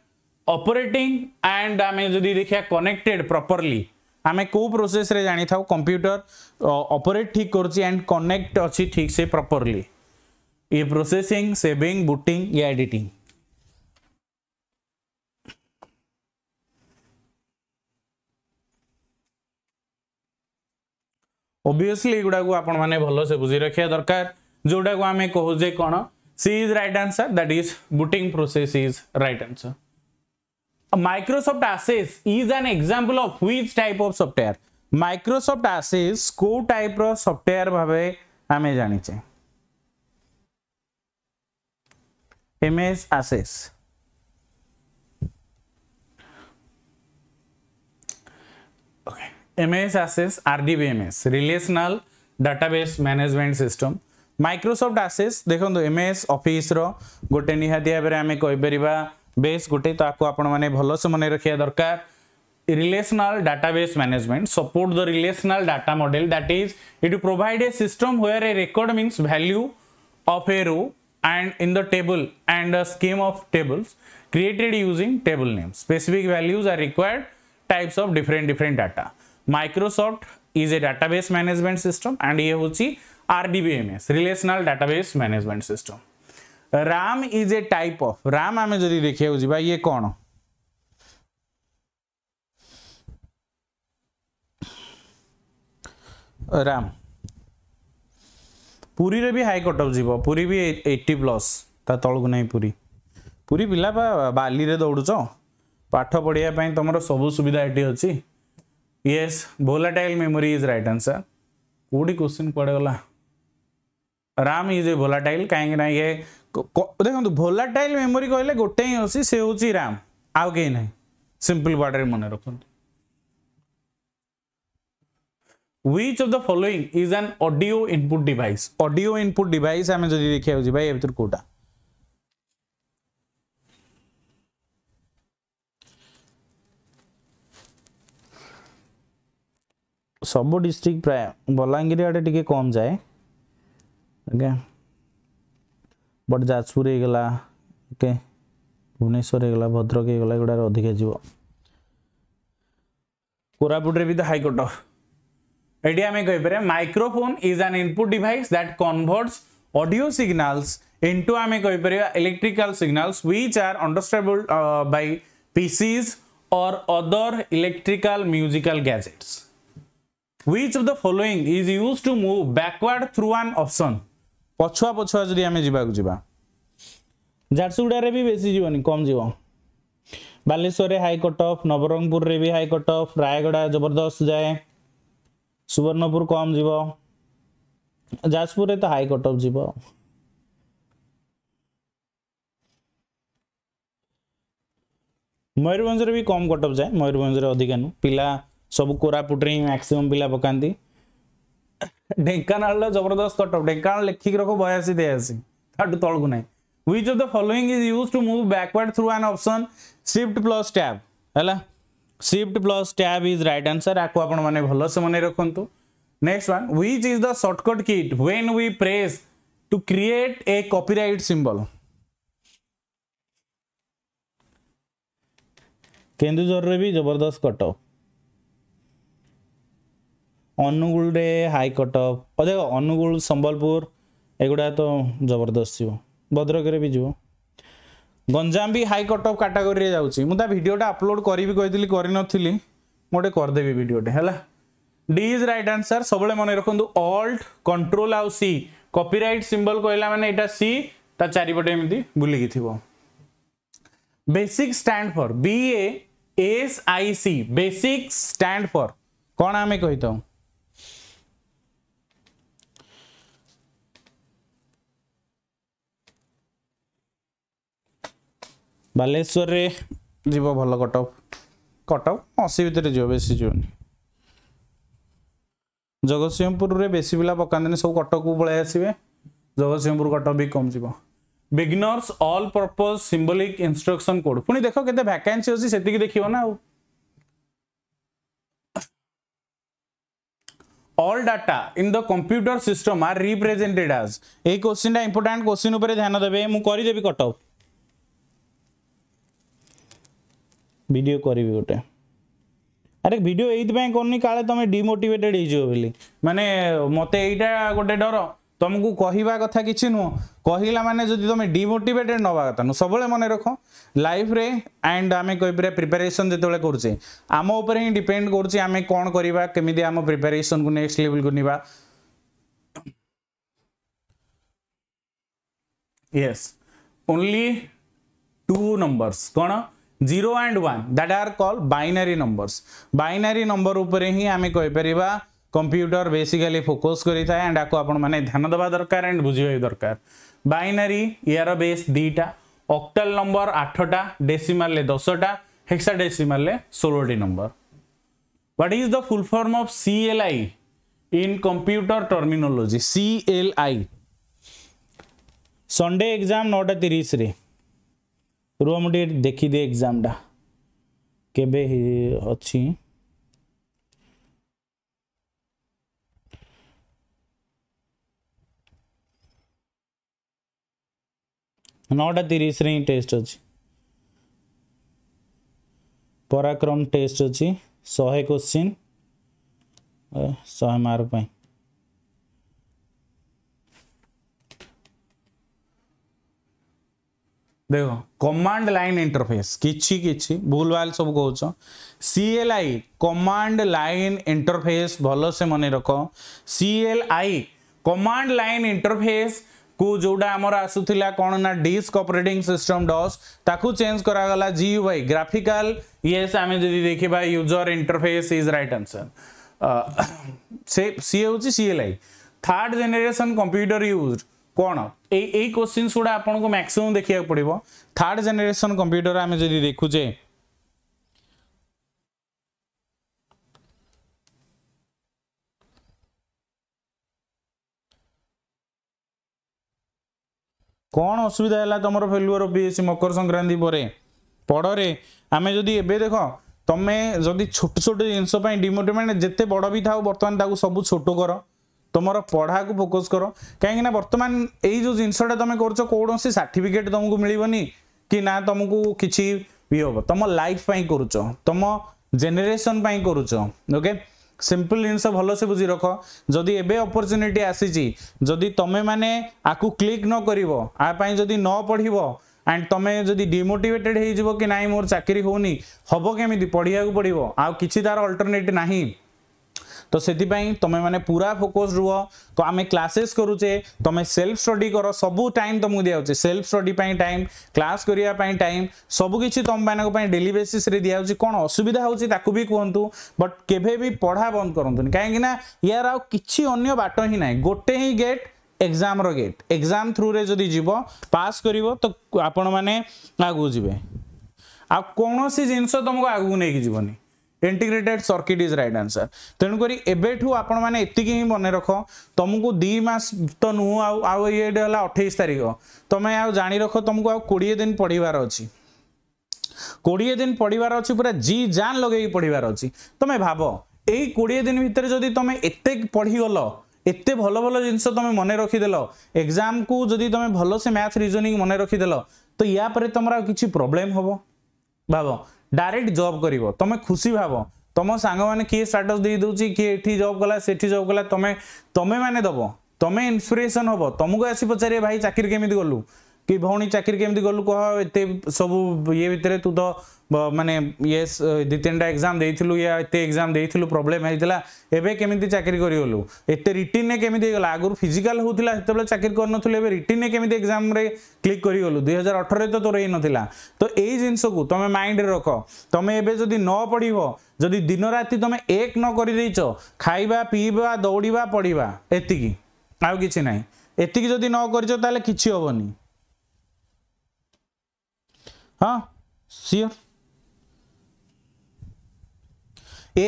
operating and आमे जदि देखिया connected properly आमे को प्रोसेस रे जानि थाउ कंप्यूटर ऑपरेट ठीक करछि कनेक्ट अछि ठीक से प्रॉपर्ली ये प्रोसेसिंग सेविंग बूटिंग या एडिटिंग ओब्वियसली एगुड़ा को आपण से बुझी रखिया दरकार जोटा को आम कहे कौन सी is right answer that is booting process is right answer Microsoft Access is an example of which type of software Microsoft Access कौ टाइप रफ्टवेयर भाव जानी जाने MS Access MS Access RDBMS relational database management system Microsoft Access देखो M S Office रोटे निहतिपर बेस गोटे आपलसे मन रखा दरकार relational database management support the relational data model that is it provide a system हुए a record means value of a row and in the table and scheme of tables created using table name specific values are required types of different different data Microsoft is a database management system and ये होची RDBMS, Relational Database Management System. RAM is a type of, RAM हमें जरी देखिए उजी भाई ये कौन RAM. Puri रे भी high cut off जीव पुरी भी 80 प्लस ता तल को नहीं पुरी पुरी पिला बा बाली रे दौड़ुच पाठ पढ़िया पई तमरो सब सुविधा एटी अछि yes volatile memory is right answer कोडी क्वेश्चन पड़े गला राम इज ए भोलाटाइल कहीं ये देखो भोलाटाइल मेमोरी कहले गोटे ही अच्छी से हूँ राम आउ कहीं ना सिंपल वर्ड मन रखु which of the following is an audio input device audio input device ଆମେ ଯଦି ଦେଖିବାକୁ ଯିବା ଏ ଭିତରୁ କୋଉଟା ସବୁ ଡିଷ୍ଟ୍ରିକ୍ଟ ପ୍ରାୟ ବଲାଙ୍ଗୀର ଆଡ଼େ ଟିକେ କମ୍ ಓಕೆ ବଟ୍ ଯାଜପୁର ହେଇଗଲା ଓକେ ଭୁବନେଶ୍ୱର ହେଇଗଲା ଭଦ୍ରକ ହେଇଗଲା ଏଗୁଡ଼ାରେ ଅଧିକା ଯିବ କୋରାପୁଟରେ ବି ତ ହାଇକୋର୍ଟ ଏଠି ଆମେ କହିପାରିବା microphone is an input device that converts audio signals into ଆମେ କହିପାରିବା electrical signals which are understandable by PCs or other electrical musical gadgets which of the following is used to move backward through an option ପଛୁଆ ପଛୁଆ ଯଦି ଆମେ ଯିବାକୁ ଯିବା ଝାରସୁଗୁଡ଼ାରେ ବି ବେଶୀ ଯିବନି କମ୍ ଯିବ ବାଲେଶ୍ୱରରେ ହାଇ କଟ୍ ଅଫ୍ ନବରଙ୍ଗପୁରରେ ବି ହାଇ କଟ୍ ଅଫ୍ ରାୟଗଡ଼ା ଜବରଦସ୍ତ ଯାଏ ସୁବର୍ଣ୍ଣପୁର କମ୍ ଯିବ ଯାଜପୁରରେ ତ ହାଇ କଟ୍ ଅଫ୍ ଯିବ ମୟୂରଭଞ୍ଜରେ ବି କମ୍ କଟ୍ ଅଫ୍ ଯାଏ ମୟୂରଭଞ୍ଜରେ ଅଧିକା ନୁ ପିଲା ସବୁ କୋରାପୁଟରେ ହିଁ ମ୍ୟାକ୍ସିମମ୍ ପିଲା ପକାନ୍ତି ଢେଙ୍କାନାଳରେ ଜବରଦସ୍ତ କଟଅଫ୍ ଢେଙ୍କାନାଳ ଲେଖିକି ରଖ ବୟାଅଶୀ ତେୟାଅଶୀ ତାଠୁ ତଳକୁ ନାହିଁ which of the following is used to move backward through an option shift plus tab hela shift plus tab is right answer aku apan mane bhalo se mane rakhantu next one which is the shortcut kit when we press to create a copyright symbol Keonjhar भी जबरदस्त cut up ଅନୁଗୁଳରେ high cut-off ଅଧିକ ଅନୁଗୁଳ ସମ୍ବଲପୁର ଏଗୁଡ଼ା ତ ଜବରଦସ୍ତ ଯିବ ଭଦ୍ରକରେ ବି ଯିବ ଗଞ୍ଜାମ ବି ହାଇ କଟଅଫ୍ କାଟାଗୋରୀରେ ଯାଉଛି ମୁଁ ତା ଭିଡ଼ିଓଟା ଅପଲୋଡ଼ କରିବି କହିଥିଲି କରିନଥିଲି ମୁଁ ଗୋଟେ କରିଦେବି ଭିଡ଼ିଓଟେ ହେଲା ଡି ଇଜ୍ ରାଇଟ୍ ଆନ୍ସର୍ ସବୁବେଳେ ମନେ ରଖନ୍ତୁ ଅଲ୍ଟ କଣ୍ଟ୍ରୋଲ୍ ଆଉ ସି କପିରାଇଟ୍ ସିମ୍ବଲ୍ କହିଲା ମାନେ ଏଇଟା ସି ତା ଚାରିପଟେ ଏମିତି ବୁଲିକି ଥିବ BASIC stand for B A S I C BASIC stand for କ'ଣ ଆମେ କହିଥାଉ ବାଲେଶ୍ୱରରେ ଯିବ ଭଲ କଟକ କଟକ ଅଶୀ ଭିତରେ ଯିବ ବେଶୀ ଯିବନି ଜଗତସିଂହପୁରରେ ବେଶୀ ପିଲା ପକାନ୍ତିନି ସବୁ କଟକକୁ ପଳାଇ ଆସିବେ ଜଗତସିଂହପୁର କଟକ ବି କମ୍ ଯିବ beginners all purpose symbolic instruction code ପୁଣି ଦେଖ କେତେ ଭ୍ୟାକାନ୍ସି ଅଛି ସେତିକି ଦେଖିବ ନା ଆଉ all data in the computer system are represented as এই কোশ্চিনটা ইম্পর্টেন্ট କୋଶ୍ଚିନ୍ ଉପରେ ଧ୍ୟାନ ଦେବେ ମୁଁ କରିଦେବି দেবি ଭିଡ଼ିଓ କରିବି ଗୋଟେ ଆରେ ଭିଡ଼ିଓ ଏଇଥିପାଇଁ କରୁନି କାଳେ ତୁମେ ଡିମୋଟିଭେଟେଡ଼୍ ହେଇଯିବ ବୋଲି ମାନେ ମୋତେ ଏଇଟା ଗୋଟେ ଡର ତୁମକୁ କହିବା କଥା କିଛି ନୁହଁ କହିଲା ମାନେ ଯଦି ତୁମେ ଡିମୋଟିଭେଟେଡ଼୍ ନେବା କଥା ନୁହଁ ସବୁବେଳେ ମନେ ରଖ ଲାଇଫ୍ରେ ଆଣ୍ଡ ଆମେ କହିପାରିବା ପ୍ରିପାରେସନ୍ ଯେତେବେଳେ କରୁଛେ ଆମ ଉପରେ ହିଁ ଡିପେଣ୍ଡ କରୁଛି ଆମେ କ'ଣ କରିବା କେମିତି ଆମ ପ୍ରିପାରେସନ୍କୁ ନେକ୍ସଟ ଲେଭେଲ୍କୁ ନେବା ୟେସ୍ ଓନ୍ଲି ଟୁ ନମ୍ବର୍ସ କ'ଣ zero and one that are call binary numbers binary number उपरे ही आम कहीपर कंप्यूटर बेसिकाली फोकस करें एंड आपने ध्यान देवा दरकार एंड बुझे दरकार बाइनरी यार बेस दीटा ऑक्टल नंबर आठटा डेसीमाल दसटा हेक्सा डेसीमाल षोलटी number what is the full form of C L I in computer terminology C L I Sunday exam नौटा तीस ରୁହ ମୁଁ ଟିକେ ଦେଖିଦିଏ ଏକ୍ଜାମଟା କେବେ ଅଛି ନଅଟା ତିରିଶରେ ହିଁ ଟେଷ୍ଟ ଅଛି ପରାକ୍ରମ ଟେଷ୍ଟ ଅଛି ଶହେ କୋଶ୍ଚିନ୍ ଶହେ ମାର୍କ ପାଇଁ ଦେଖ କମାଣ୍ଡ ଲାଇନ୍ ଇଣ୍ଟରଫେସ୍ କିଛି କିଛି ଭୁଲ ଭାଲ ସବୁ କହୁଛ CL I command line interface ଭଲସେ ମନେ ରଖ CL I command line interface କୁ ଯେଉଁଟା ଆମର ଆସୁଥିଲା କ'ଣ ନା ଡିସ୍କ ଅପରେଟିଂ ସିଷ୍ଟମ୍ ଡସ୍ ତାକୁ ଚେଞ୍ଜ କରାଗଲା G U I graphical yes ଆମେ ଯଦି ଦେଖିବା user interface is right answer ସେ ସିଏ ହେଉଛି CL I third generation computer use କ'ଣ এই এই কোশ্চিন্স গুড়া আপনার ম্যাক্সিমম দেখা পড়ব থার্ড জেনেসন কম্পুটর আমি যদি দেখুছে কোণ অসুবিধা হল তোমার ফেলুয়ার পিএসসি মকর সংক্রান্তি পরে পড়রে আমি যদি এবে দেখ তুমি যদি ছোট ছোট জিনিস ডিমোটিভ মানে যেতে বড় বি থাও বর্তমানে তাকে সবু ছোট কর তোমার পড়াকে ফোকস কর কিনা বর্তমান এই যে জিনিসটা তুমি করছো কৌশি সার্টিফিকেট তোমাকে মিলবনি কি না তোমাকে কিছু ইয়ে হব তোম লাইফ পাই করছ তোম জেনেরেসন পাই করছ ওকে সিম্পল জিনিস ভালসে বুঝি রখ যদি এবে অপরচুনিটি আসিছি যদি তুমি মানে আকু ক্লিক ন করিব আ পাই যদি ন পড়িব আন্ড তুমি যদি ডিমোটিভেটেড হয়ে যাব কি না মোর চাকরি হোনি হব কেমি পড়িয়া পড়ব আউ কিছু তার অল্টরনেট নাহিঁ তো ସେଥିପାଇଁ ତୁମେମାନେ ପୁରା ଫୋକସ୍ ରୁହ ତ ଆମେ କ୍ଲାସେସ୍ କରୁଛେ ତୁମେ ସେଲ୍ଫ ଷ୍ଟଡି କର ସବୁ ଟାଇମ୍ ତୁମକୁ ଦିଆହେଉଛି ସେଲ୍ଫ ଷ୍ଟଡି ପାଇଁ ଟାଇମ୍ କ୍ଲାସ୍ କରିବା ପାଇଁ ଟାଇମ୍ ସବୁକିଛି ତୁମମାନଙ୍କ ପାଇଁ ଡେଲି ବେସିସ୍ରେ ଦିଆହେଉଛି କ'ଣ ଅସୁବିଧା ହେଉଛି ତାକୁ ବି କୁହନ୍ତୁ ବଟ୍ କେବେ ବି ପଢ଼ା ବନ୍ଦ କରନ୍ତୁନି କାହିଁକିନା ୟାର ଆଉ କିଛି ଅନ୍ୟ ବାଟ ହିଁ ନାହିଁ ଗୋଟେ ହିଁ ଗେଟ୍ ଏକ୍ଜାମ୍ର ଗେଟ୍ ଏକ୍ଜାମ୍ ଥ୍ରୁରେ ଯଦି ଯିବ ପାସ୍ କରିବ ତ ଆପଣମାନେ ଆଗକୁ ଯିବେ ଆଉ କୌଣସି ଜିନିଷ ତୁମକୁ ଆଗକୁ ନେଇକି ଯିବନି integrated circuit is right answer তেণুকরি এবেঠু আপন মানে এতিকি হি মনে রখ তোমাকে দুই মাস তো নুহ আউ ইয়েটা হল অঠেইশ তারিখ তুমি আউ জানি রখ তোমাকে আউ কোড়িয়ে দিন পড়িবার অছি কোড়িয়ে দিন পড়িবার অছি পুরা জি জান লগাইকি পড়িবার অছি তুমি ভাব এই কোড়িয়ে দিন ভিতরে যদি তুমি এতে পড়িগল এতে ভালো ভালো জিনিস তুমি মনে রখিদেল এক্সাম কু যদি তুমি ভালসে ম্যাথ রিজনিং মনে রখিদেল তো ইয়াপরে তোমার কিছু প্রোবলেম হব ভাব ডাইরেক্ট জব করব তুমি খুশি ভাব তোম সাং মানে কি স্টাটস দিয়ে দেছি কি এটি জব কলা সেটি জব কলা তুমি তুমি মানে দেব তুমি ইন্সপিরেসন হব তোমাকে আসি পচারে ভাই চাকরি কেমি গলু কি ভৌণী চাকরি কেমি গলু কহ এতে সব ইয়ে ভিতরে তু তো মানে ଇଏସ୍ ଦୁଇ ତିନିଟା ଏକ୍ଜାମ୍ ଦେଇଥିଲୁ ୟା ଏତେ ଏକ୍ଜାମ୍ ଦେଇଥିଲୁ ପ୍ରୋବ୍ଲେମ୍ ହେଇଥିଲା ଏବେ କେମିତି ଚାକିରି କରିଗଲୁ ଏତେ ରିଟିନ୍ରେ କେମିତି ହେଇଗଲା ଆଗରୁ ଫିଜିକାଲ୍ ହେଉଥିଲା ସେତେବେଳେ ଚାକିରି କରିନଥିଲୁ ଏବେ ରିଟିନ୍ରେ କେମିତି ଏକ୍ଜାମ୍ରେ କ୍ଲିକ୍ କରିଗଲୁ ଦୁଇ ହଜାର ଅଠରରେ ତ ତୋର ହେଇନଥିଲା ତ ଏଇ ଜିନିଷକୁ ତୁମେ ମାଇଣ୍ଡରେ ରଖ ତୁମେ ଏବେ ଯଦି ନ ପଢ଼ିବ ଯଦି ଦିନରାତି ତୁମେ ଏକ ନ କରିଦେଇଛ ଖାଇବା ପିଇବା ଦୌଡ଼ିବା ପଢ଼ିବା ଏତିକି ଆଉ କିଛି ନାହିଁ ଏତିକି ଯଦି ନ କରିଛ ତାହେଲେ କିଛି ହେବନି ହଁ ସିଓର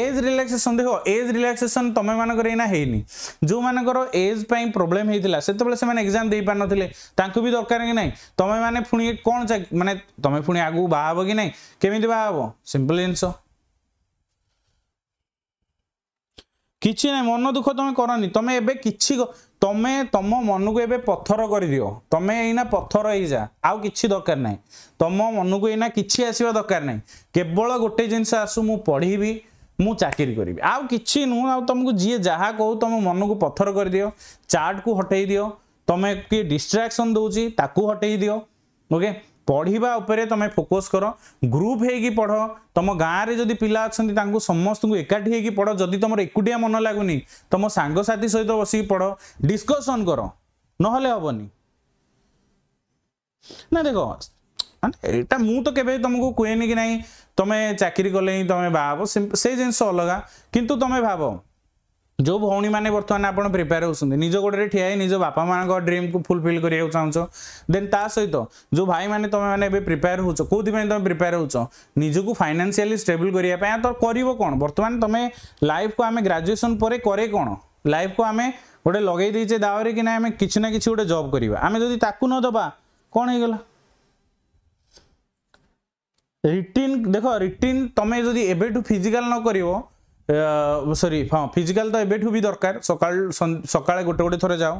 এজ রিল্যাক্সেসন দেখ এজ রিল্যাক্সেসন তুমি মানকর এনা হয়নি যেমানকর এজ পাই প্রোবলেম হয়েছিল সেতবে সে এক্সাম দিয়ে পারে তাঁকু বি দরকার কি না তুমি মানে পুঁ কোণ মানে তুমি পুঁ আগুক বাহব কি না কেমি বাহব সিম্পল জিনিস কিছু না মন দুঃখ তুমি করনি তুমি এবে কিছু তুমি তোম মনকু এবে পথর করে দিও তুমি এইনা পথর হয়ে আউ কিছু দরকার নাই তোম মনকু এইনা কিছু আসবা দরকার নাই কেবল গোটে জিনিস আসু মু পড়িবি ମୁଁ ଚାକିରି କରିବି ଆଉ କିଛି ନୁହଁ ଆଉ ତମକୁ ଯିଏ ଯାହା କହୁ ତମ ମନକୁ ପଥର କରିଦିଅ ଚାର୍ଟକୁ ହଟେଇ ଦିଅ ତମେ କିଏ ଡିଷ୍ଟ୍ରାକ୍ସନ୍ ଦଉଛି ତାକୁ ହଟେଇ ଦିଅ ଓକେ ପଢ଼ିବା ଉପରେ ତମେ ଫୋକସ୍ କର ଗ୍ରୁପ୍ ହେଇକି ପଢ଼ ତମ ଗାଁରେ ଯଦି ପିଲା ଅଛନ୍ତି ତାଙ୍କୁ ସମସ୍ତଙ୍କୁ ଏକାଠି ହେଇକି ପଢ଼ ଯଦି ତମର ଏକୁଟିଆ ମନ ଲାଗୁନି ତମ ସାଙ୍ଗସାଥି ସହିତ ବସିକି ପଢ଼ ଡିସ୍କସନ୍ କର ନହେଲେ ହବନି ନା ଦେଖ ଏଇଟା ମୁଁ ତ କେବେ ତୁମକୁ କୁହେନି କି ନାହିଁ ତୁମେ ଚାକିରି କଲେ ହିଁ ତୁମେ ବାହା ହେବ ସେ ଜିନିଷ ଅଲଗା କିନ୍ତୁ ତୁମେ ଭାବ ଯେଉଁ ଭଉଣୀମାନେ ବର୍ତ୍ତମାନ ଆପଣ ପ୍ରିପେୟାର ହେଉଛନ୍ତି ନିଜ ଗୋଡ଼ରେ ଠିଆ ହେଇ ନିଜ ବାପା ମାଆଙ୍କ ଡ୍ରିମ୍କୁ ଫୁଲଫିଲ୍ କରିବାକୁ ଚାହୁଁଛ ଦେନ୍ ତା ସହିତ ଯେଉଁ ଭାଇମାନେ ତୁମେମାନେ ଏବେ ପ୍ରିପେୟାର ହେଉଛ କେଉଁଥିପାଇଁ ତୁମେ ପ୍ରିପେୟାର ହେଉଛ ନିଜକୁ ଫାଇନାନ୍ସିଆଲି ଷ୍ଟେବୁଲ୍ କରିବା ପାଇଁ ତ କରିବ କ'ଣ ବର୍ତ୍ତମାନ ତୁମେ ଲାଇଫ୍କୁ ଆମେ ଗ୍ରାଜୁଏସନ୍ ପରେ କରେ କ'ଣ ଲାଇଫ୍କୁ ଆମେ ଗୋଟେ ଲଗେଇ ଦେଇଛେ ଦାଓରେ କି ନା ଆମେ କିଛି ନା କିଛି ଗୋଟେ ଜବ୍ କରିବା ଆମେ ଯଦି ତାକୁ ନ ଦେବା କ'ଣ ହେଇଗଲା ରିଟିନ୍ ଦେଖ ରିଟିନ୍ ତମେ ଯଦି ଏବେଠୁ ଫିଜିକାଲ ନ କରିବ ସରି ହଁ ଫିଜିକାଲ ତ ଏବେଠୁ ବି ଦରକାର ସକାଳ ସକାଳେ ଗୋଟେ ଗୋଟେ ଥର ଯାଅ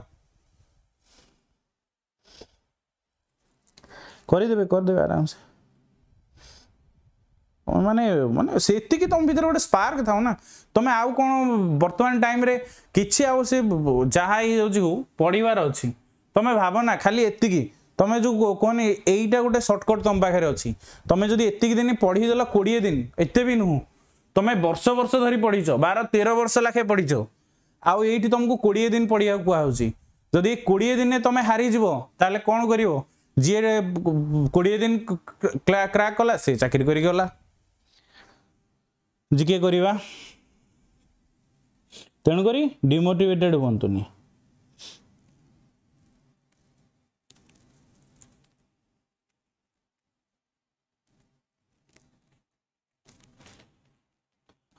କରିଦେବେ କରିଦେବେ ଆରାମସେ ମାନେ ମାନେ ସେତିକି ତମ ଭିତରେ ଗୋଟେ ସ୍ପାର୍କ ଥାଉ ନା ତମେ ଆଉ କ'ଣ ବର୍ତ୍ତମାନ ଟାଇମ୍ରେ କିଛି ଆଉ ସେ ଯାହା ହେଇଯାଉଛି ହଉ ପଢ଼ିବାର ଅଛି ତମେ ଭାବ ନା ଖାଲି ଏତିକି তুমি যে କୁହନି ଏଇଟା ଗୋଟେ ସର୍ଟକଟ୍ ତୁମ ପାଖରେ ଅଛି ତୁମେ ଯଦି ଏତିକି ଦିନ ପଢ଼ିଦେଲ କୋଡ଼ିଏ ଦିନ ଏତେ ବି ନୁହଁ ତୁମେ ବର୍ଷ ବର୍ଷ ଧରି ପଢ଼ିଛ ବାର ତେର ବର୍ଷ ଲାଖେ ପଢ଼ିଛ ଆଉ ଏଇଠି ତୁମକୁ କୋଡ଼ିଏ ଦିନ ପଢ଼ିବାକୁ କୁହାହେଉଛି ଯଦି କୋଡ଼ିଏ ଦିନରେ ତୁମେ ହାରିଯିବ ତାହେଲେ କ'ଣ କରିବ ଯିଏ କୋଡ଼ିଏ ଦିନ କ୍ରାକ୍ କଲା ସେ ଚାକିରି କରିକି ଗଲା ଜିକେ କରିବା ତେଣୁକରି ଡିମୋଟିଭେଟେଡ୍ ହୁଅନ୍ତୁନି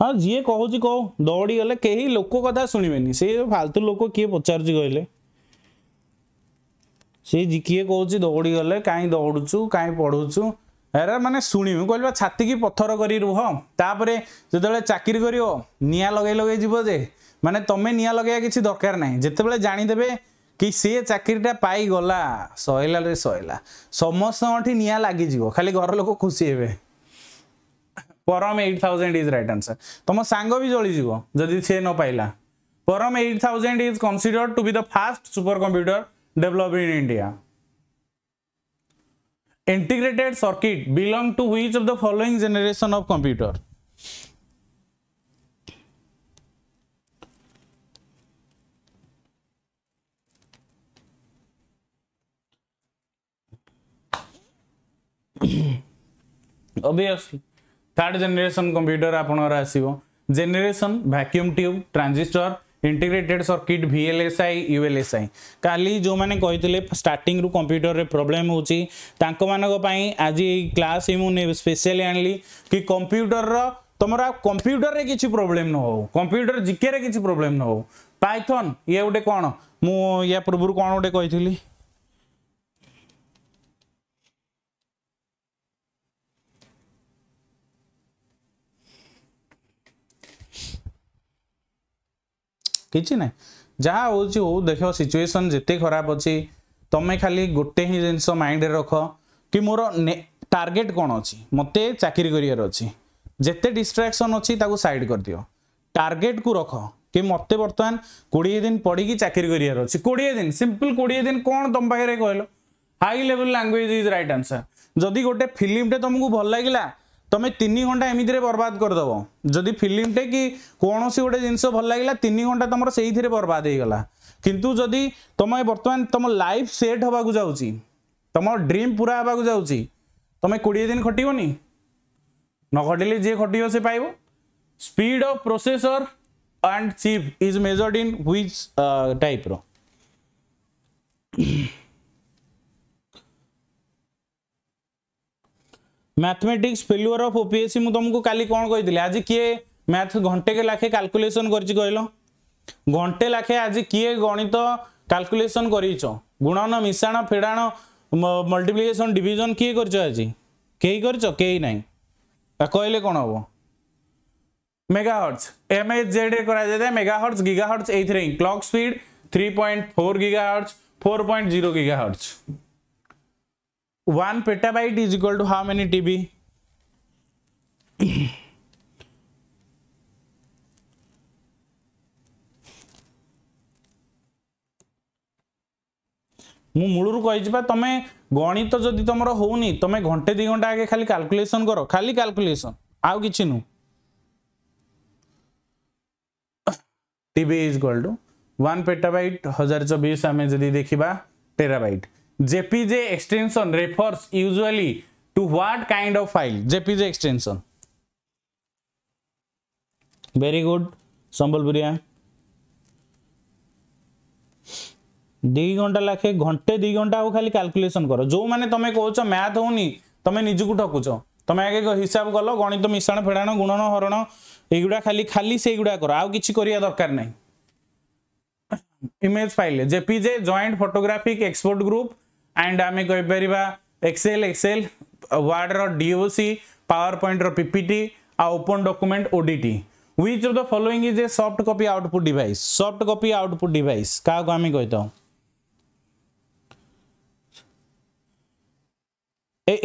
ହଁ ଯିଏ କହୁଛି କହୁ ଦୌଡ଼ିଗଲେ କେହି ଲୋକ କଥା ଶୁଣିବେନି ସେ ଫାଲତୁ ଲୋକ କିଏ ପଚାରୁଛି କହିଲେ ସେ କିଏ କହୁଛି ଦୌଡ଼ିଗଲେ କାହିଁ ଦୌଡ଼ୁଛୁ କାହିଁ ପଢ଼ୁଛୁ ଏରା ମାନେ ଶୁଣିବୁ କହିଲି ଛାତିକି ପଥର କରି ରୁହ ତାପରେ ଯେତେବେଳେ ଚାକିରି କରିବ ନିଆଁ ଲଗେଇ ଲଗେଇ ଯିବ ଯେ ମାନେ ତମେ ନିଆଁ ଲଗେଇବା କିଛି ଦରକାର ନାହିଁ ଯେତେବେଳେ ଜାଣିଦେବେ କି ସେ ଚାକିରିଟା ପାଇଗଲା ସହିଲା ରେ ସହିଲା ସମସ୍ତଙ୍କଠି ନିଆଁ ଲାଗିଯିବ ଖାଲି ଘର ଲୋକ ଖୁସି ହେବେ Param eight thousand is right answer तुम सांग भी जलिज जदि सी न Param eight thousand is considered to be the fast supercomputer developed in India integrated circuit belong to which of the following generation of computer obviously third generation computer আপনার আসব generation vacuum tube transistor integrated circuit VLSI ULSI কালি যে starting রু কম্পুটরের problem হচ্ছে তাঁপাই আজ এই class মু specially আনলি কি কম্পুটরর তোমার কম্পুটরের কিছু প্রোবলেম ন হো কম্পুটর জিকে কিছু প্রোবলেম ন হো পাইথন ইয়ে গোটে কোণ মু ইয়া পূর্ব কোণ গোটে কইলি କିଛି ନାହିଁ ଯାହା ହେଉଛି ହଉ ଦେଖ ସିଚୁଏସନ୍ ଯେତେ ଖରାପ ଅଛି ତମେ ଖାଲି ଗୋଟେ ହିଁ ଜିନିଷ ମାଇଣ୍ଡରେ ରଖ କି ମୋର ଟାର୍ଗେଟ୍ କ'ଣ ଅଛି ମୋତେ ଚାକିରି କରିବାର ଅଛି ଯେତେ ଡିଷ୍ଟ୍ରାକ୍ସନ୍ ଅଛି ତାକୁ ସାଇଡ଼୍ କରିଦିଅ ଟାର୍ଗେଟ୍କୁ ରଖ କି ମୋତେ ବର୍ତ୍ତମାନ କୋଡ଼ିଏ ଦିନ ପଢ଼ିକି ଚାକିରି କରିବାର ଅଛି କୋଡ଼ିଏ ଦିନ ସିମ୍ପଲ୍ କୋଡ଼ିଏ ଦିନ କ'ଣ ତମ ପାଖରେ କହିଲ high level language is right answer ଯଦି ଗୋଟେ ଫିଲ୍ମଟେ ତୁମକୁ ଭଲ ଲାଗିଲା তুমি তিন ঘন্টা এমিতি বরবাদ করেদেব যদি ফিল্মটে কি কোণী গোটে জিনিস ভাল লাগিলা তিন ঘন্টা তোমার সেইথিরে বরবাদ হয়ে গলা কিন্তু যদি তুমি বর্তমান তোমার লাইফ সেট হওয়া যাচ্ছি তোমার ড্রিম পুরা হওয়া যাচ্ছি তুমি কোড়িয়ে দিন খটিবনি ন খটিলে যে খটিব সে পাইব speed of processor and chip is measured in which uh, type? Mathematics failure of OPSC মু তোমাকে কালি কোণ কইতিলি আজি কি ম্যাথ ঘন্টেক লাখে ক্যালকুলেশন করছি কইলো ঘন্টে লাখে আজি কি গণিত ক্যালকুলেশন করিছ গুণন মিশাণ ফেড়াণ মল্টিপ্লিকেশন ডিভিজন কি করছ আজি কেই করছ কেই নাই কইলে কোণ হব মেগাহর্টস এমএইচজেড এ করা যায় মেগাহর্টস গিগাহর্টস এইথিরে clock speed 3.4 gigahertz 4.0 gigahertz one petabyte is equal to how many TB मूल रू कही तुम गणित तो तुम हो तुम घंटे दि घंटा आगे खाली कैलकुलेशन करो खाली कैलकुलेशन आउ कि नु टी इज इक्वल वन पेटाबाइट हजार चौबीस आम जब देखा terabyte JPJ extension refers usually to what kind of file? JPJ extension. Very good. Sambalpuria. दी घंटा लाखे घंटे दी घंटा आउ खाली कैलकुलेशन करो जो माने तुम्हें कहछ मैथ हो तुम्हें निज को ठकुच तुम आगे हिसाब कल गणित मिशाण फेड़ाण गुणन हरण एगुड़ा खाली खाली से गुड़ा करो आउ किसी दरकार नहीं image file JPJ joint photographic export group and ଆମେ କହିପାରିବା ଏକ୍ସେଲ୍ ଏକ୍ସେଲ୍ ୱାର୍ଡ଼ର ଡିଓସି ପାୱାର ପଏଣ୍ଟର ପିପିଟି ଆଉ open document ODT which of the following is a soft copy output device soft copy output device କାହାକୁ ଆମେ କହିଥାଉ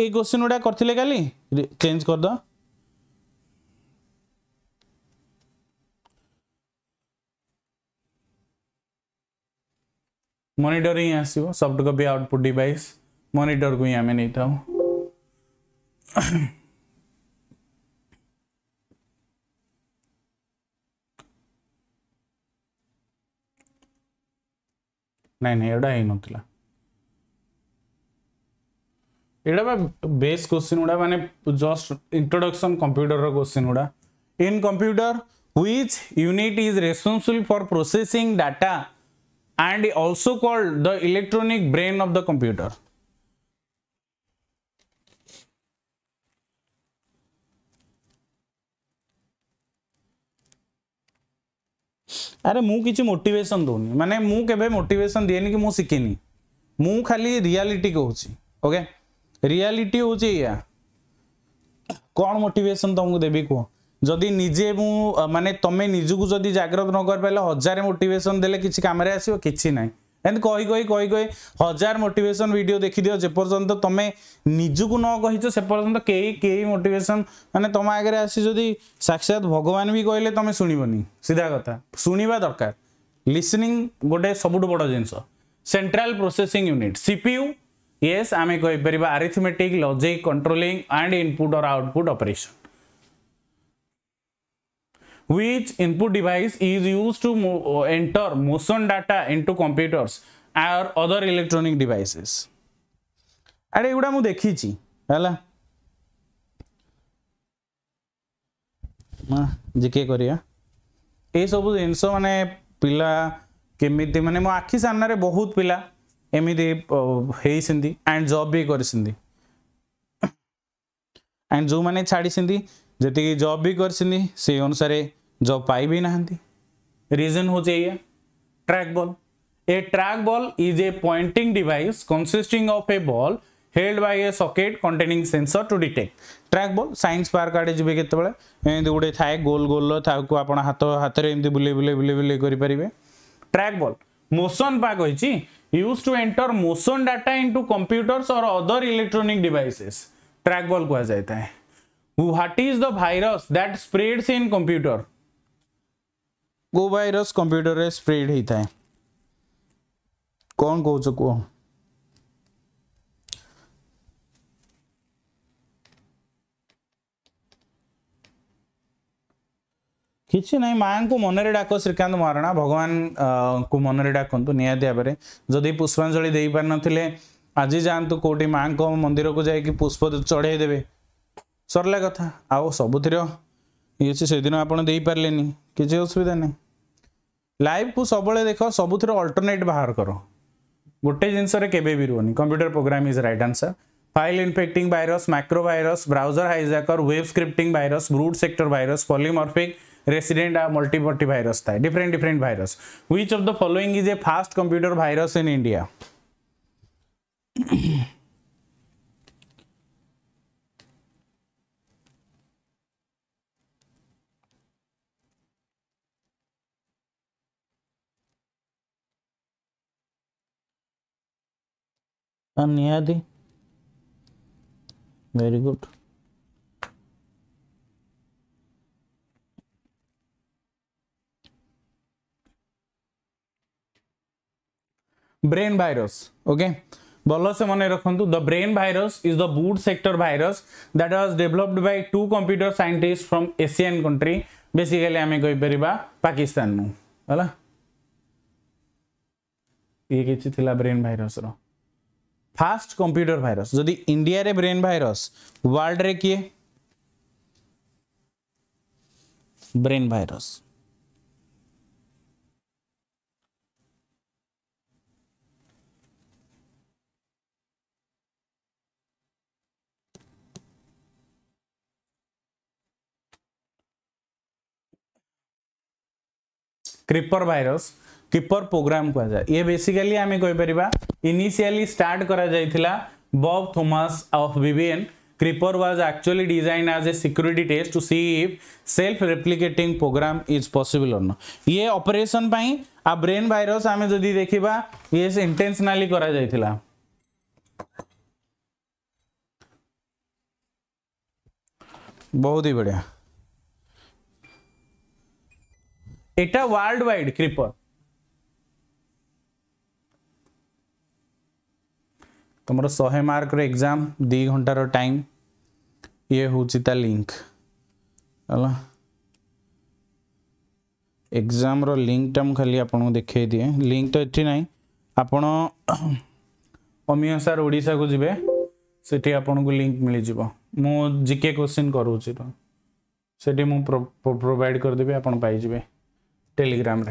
এই কোশ্চিন গুড়া করলে কালি চেঞ্জ করদ मॉनिटर ही आसो कपी आउटपुट डिवाइस मनिटर को ही नहीं था नहीं नहीं यहाँ बा बेस क्वेश्चन गुड़ा मानने जस्ट इंट्रोडक्शन कंप्यूटर क्वेश्चन गुड़ा in computer which unit is responsible for processing data and also called the electronic brain of the computer. अरे मु किसी मोटिवेशन दौनी मैंने मुझे मोटिवेशन दिए कि मुझे शिखिनी मु खाली रियालीटी कहूँ ओके रियालीटी हूँ या कौन मोटिवेशन तुमको देवी कह যদি নিজে মু মানে তুমি নিজকু যদি জাগ্রত নকরিপারে হাজার মোটিভেসন দেলে কিছু কামে আসবে কিছু না ଏମିତି କହି କହି କହି କହି ହଜାର ମୋଟିଭେସନ୍ ଭିଡ଼ିଓ ଦେଖିଦିଅ ଯେପର୍ଯ୍ୟନ୍ତ ତମେ ନିଜକୁ ନ କହିଛ ସେ ପର୍ଯ୍ୟନ୍ତ କେହି କେହି ମୋଟିଭେସନ୍ ମାନେ ତମ ଆଗରେ ଆସି ଯଦି ସାକ୍ଷାତ ଭଗବାନ ବି କହିଲେ ତମେ ଶୁଣିବନି ସିଧା କଥା ଶୁଣିବା ଦରକାର ଲିସନିଂ ଗୋଟେ ସବୁଠୁ ବଡ଼ ଜିନିଷ central processing unit CPU yes ଆମେ କହିପାରିବା arithmetic logic controlling and input or output operation which input device is used to mo enter motion data into computers or other electronic devices ଆରେ ଏଗୁଡ଼ା ମୁଁ ଦେଖିଛି ହେଲା ଜିକେ କରିବା ଏସବୁ ଜିନିଷ ମାନେ ପିଲା କେମିତି ମାନେ ମୋ ଆଖି ସାମ୍ନାରେ ବହୁତ ପିଲା ଏମିତି ହେଇଛନ୍ତି ଆଣ୍ଡ ଜବ୍ ବି କରିଛନ୍ତି ଆଣ୍ଡ ଯେଉଁମାନେ ଛାଡ଼ିଛନ୍ତି जी जब भी कर जब पाइबि ना रिजन हूँ या trackball a trackball is a pointing device consisting of a ball held by a socket containing sensor to detect trackball science park आड़े जी के गोटे थाए गोल गोल आप हाथ हाथ में बुले बुले बुले बुले करेंगे ट्रैक बल मोशन पा use to enter motion data into computers और other electronic devices trackball कहुए what is the virus that spreads in computer କୋଉ ଭାଇରସ୍ କମ୍ପ୍ୟୁଟରରେ ସ୍ପ୍ରେଡ୍ ହେଇଥାଏ କ'ଣ କହୁଛ କୁହ କିଛି ନାହିଁ ମାଆଙ୍କୁ ମନରେ ଡାକ ଶ୍ରୀକାନ୍ତ ମହାରଣା ଭଗବାନଙ୍କୁ ମନରେ ଡାକନ୍ତୁ ନିହାତି ଭାବରେ ଯଦି ପୁଷ୍ପାଞ୍ଜଳି ଦେଇପାରିନଥିଲେ ଆଜି ଯାଆନ୍ତୁ କେଉଁଠି ମାଆଙ୍କ ମନ୍ଦିରକୁ ଯାଇକି ପୁଷ୍ପ ଚଢ଼େଇ ଦେବେ सरला कथा आ सबुति दिन आपारे किसी असुविधा ना लाइव को सब देख सब अल्टरनेट बाहर कर गोटे जिनस भी computer program is right answer file infecting virus micro virus browser hijacker web scripting virus boot sector virus polymorphic resident आ मल्टीपर्टी भाइरस था different different virus which of the following is a first computer virus in India अन्यादि very good brain virus okay से मन रखु the brain virus is the boot sector virus that was developed by two computer scientist from Asian country basically आम कहीपर पाकिस्तान है ये किसी brain virus रो फास्ट कंप्यूटर भाईरस जदि इंडिया ब्रेन भाईरस वर्ल्ड रे किए brain virus creeper virus creeper program कह जाए ये बेसिकली आम कहीपर इनिशियली स्टार्ट कराइला Bob Thomas of BBN creeper was actually design as a security test to see if self replicating program is possible or न ये operation आ brain virus आम जब देखा ये इंटेनसनाली कर बहुत ही बढ़िया एटा वर्ल्ड वाइड क्रिपर তোমরা 100 মার্কৰ এক্সাম 2 ঘণ্টাৰ টাইম ইয়া হ' উচিতা লিংক हाला এক্সামৰ লিংক টম খালি আপোনাক দেখাই দিয়ে লিংক তেতি নাই আপোন কম নিহsar ওড়িশা গুজিবে সেতি আপোনাক লিংক মিলিজিব ম জিকে কোৱেশ্চন কৰোছি তো সেতি ম প্ৰোভাইড কৰি দিব আপোন পাইজিবে টেলিগ্রাম ৰ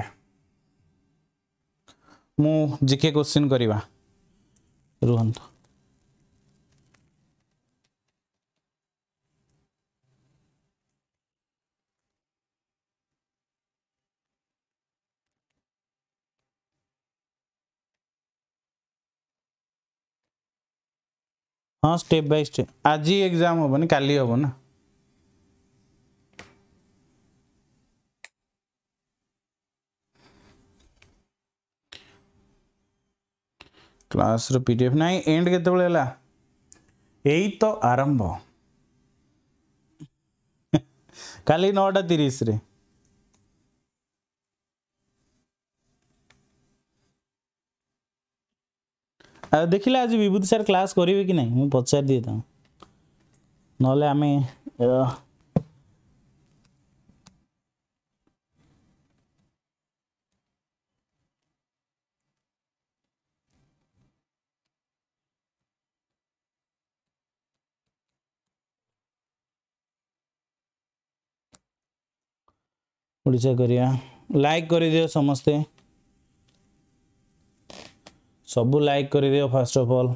ম জিকে কোৱেশ্চন কৰিবা Ruanda. हाँ स्टेप बाय स्टेप आज ही एग्जाम हो भने काली हो ना କ୍ଲାସ୍ର ପି ଡି ଏଫ୍ ନାହିଁ ଏଣ୍ଡ କେତେବେଳେ ହେଲା ଏଇ ତ ଆରମ୍ଭ କାଲି ନଅଟା ତିରିଶରେ ଆଉ ଦେଖିଲେ ଆଜି ବିଭୂତି ସାର୍ କ୍ଲାସ୍ କରିବେ କି ନାହିଁ ମୁଁ ପଚାରିଦିଏ ତାଙ୍କୁ ନହେଲେ ଆମେ ओडा कर लाइक कर दियो समस्ते सब लाइक कर दियो फर्स्ट ऑफ ऑल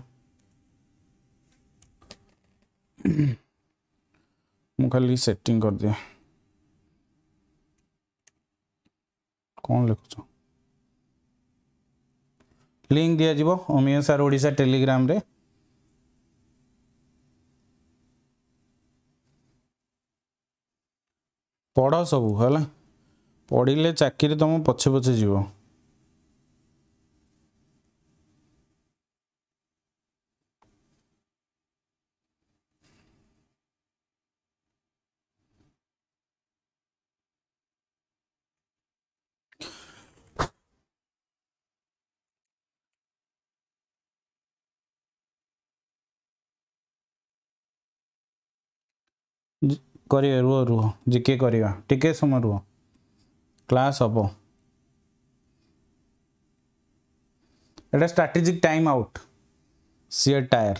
खाली सेटिंग कर दिया कौन लिखुच लिंक दिया दिज्व अमीय सार ओडा टेलीग्राम रे पढ़ा सब है ପଢ଼ିଲେ ଚାକିରି ତୁମ ପଛେ ପଛେ ଯିବ କରିବା ରୁହ ରୁହ ଜିକେ କରିବା ଟିକେ ସମୟ ରୁହ क्लास हम एटा स्ट्राटेजिक टाइम आउट सीयर टायर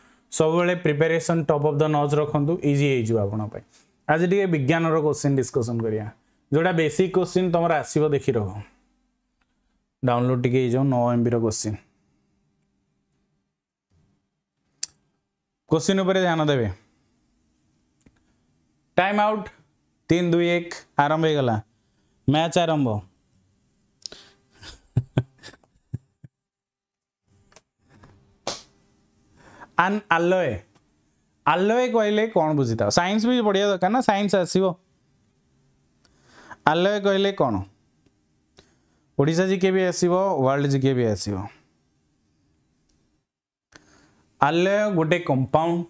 ସବୁବେଳେ ପ୍ରିପାରେସନ୍ ଟପ୍ ଅଫ୍ ଦ ନଜ୍ ରଖନ୍ତୁ ଇଜି ହେଇଯିବ ଆପଣଙ୍କ ପାଇଁ ଆଜି ଟିକେ ବିଜ୍ଞାନର କୋଶ୍ଚିନ୍ ଡିସ୍କସନ୍ କରିବା ଯେଉଁଟା ବେସିକ୍ କୋଶ୍ଚିନ୍ ତୁମର ଆସିବ ଦେଖି ରହ ଡାଉନଲୋଡ଼୍ ଟିକେ ହେଇଯାଉ ନଅ ଏମ୍ବିର କୋଶ୍ଚିନ୍ क्वेश्चन उपर ध्यान देवे टाइम आउट तीन दुई एक आरंभ हो गला मैच आरंभ ଆନ୍ ଆଲୋଏ ଆଲୋଏ କହିଲେ କ'ଣ ବୁଝିଥାଉ ସାଇନ୍ସ ବି ପଢ଼ିବା ଦରକାର ନା ସାଇନ୍ସ ଆସିବ ଆଲୋଏ କହିଲେ କ'ଣ ଓଡ଼ିଶା ଜିକେ ବି ଆସିବ ୱାର୍ଲଡ ଜିକେ ବି ଆସିବ ଆଲୋୟ ଗୋଟେ କମ୍ପାଉଣ୍ଡ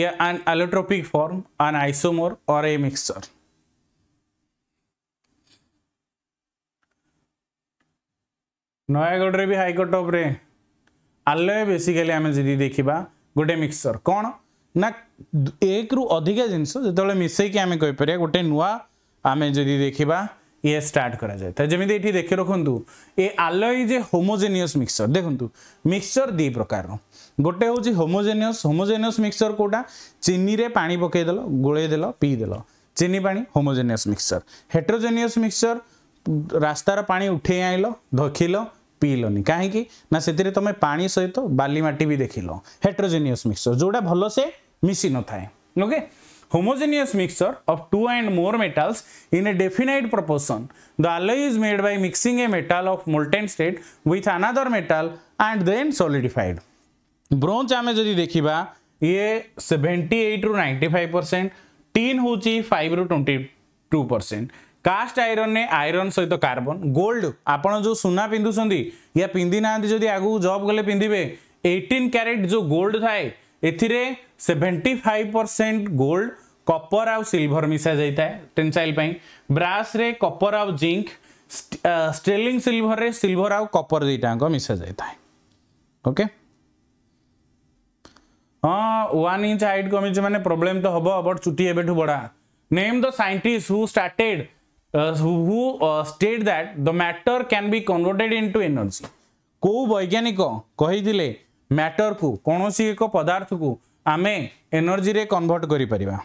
या an allotropic form, an isomer or a mixture. Nayagarh भी हाइकोर्ट ଆଲୟ ବେସିକାଲି ଆମେ ଯଦି ଦେଖିବା ଗୋଟେ ମିକ୍ସଚର କ'ଣ ନା ଏକରୁ ଅଧିକା ଜିନିଷ ଯେତେବେଳେ ମିଶାଇକି ଆମେ କହିପାରିବା ଗୋଟେ ନୂଆ ଆମେ ଯଦି ଦେଖିବା ଇଏ ଷ୍ଟାର୍ଟ କରାଯାଇଥାଏ ଯେମିତି ଏଠି ଦେଖି ରଖନ୍ତୁ a alloy is a homogeneous mixture ଦେଖନ୍ତୁ ମିକ୍ସଚର ଦୁଇ ପ୍ରକାରର ଗୋଟେ ହେଉଛି ହୋମୋଜେନିୟସ୍ ହୋମୋଜେନିୟସ୍ ମିକ୍ସଚର କେଉଁଟା ଚିନିରେ ପାଣି ପକାଇଦେଲ ଗୋଳେଇଦେଲ ପିଇଦେଲ ଚିନି ପାଣି ହୋମୋଜେନିୟସ୍ ମିକ୍ସଚର ହେଟ୍ରୋଜେନିୟସ୍ ମିକ୍ସଚର ରାସ୍ତାର ପାଣି ଉଠେଇ ଆଣିଲ ଧଖିଲ पील कहीं से तुम पा सहित बालीमाटी भी देख लेट्रोजेनिययस मिक्सचर जोटा भल से मिशी न थाए okay homogeneous mixture of two and more metals in a definite proportion the alloy is made by mixing a metal of molten state with another metal and then solidified bronze आम जब देखा ये सेवेन्टी एट रु ninety five percent tin हूँ five रु twenty two percent cast iron ने iron सहित carbon gold आपड़ जो सुना पिंधुंट या पिंधि ना आगे जब गले पिंधे एटीन क्यारेट जो गोल्ड थाए seventy five percent gold copper आउ सिल्भर मिशा जाता टेनसाइल ब्रास कपर आउ जिंक स्टेलिंग सिल्भर रे सिल्भर आउ कपर दुईटाक मिशा जाता ओके हाँ वन इंच हाइट कमी मैंने प्रोब्लेम तो हम बट चुटी एवं बड़ा name the scientist who started uh, who, who uh, state that the matter can be converted into energy କୋଉ ବୈଜ୍ଞାନିକ କହିଥିଲେ ମ୍ୟାଟରକୁ କୌଣସି ଏକ ପଦାର୍ଥକୁ ଆମେ ଏନର୍ଜିରେ କନଭର୍ଟ କରିପାରିବା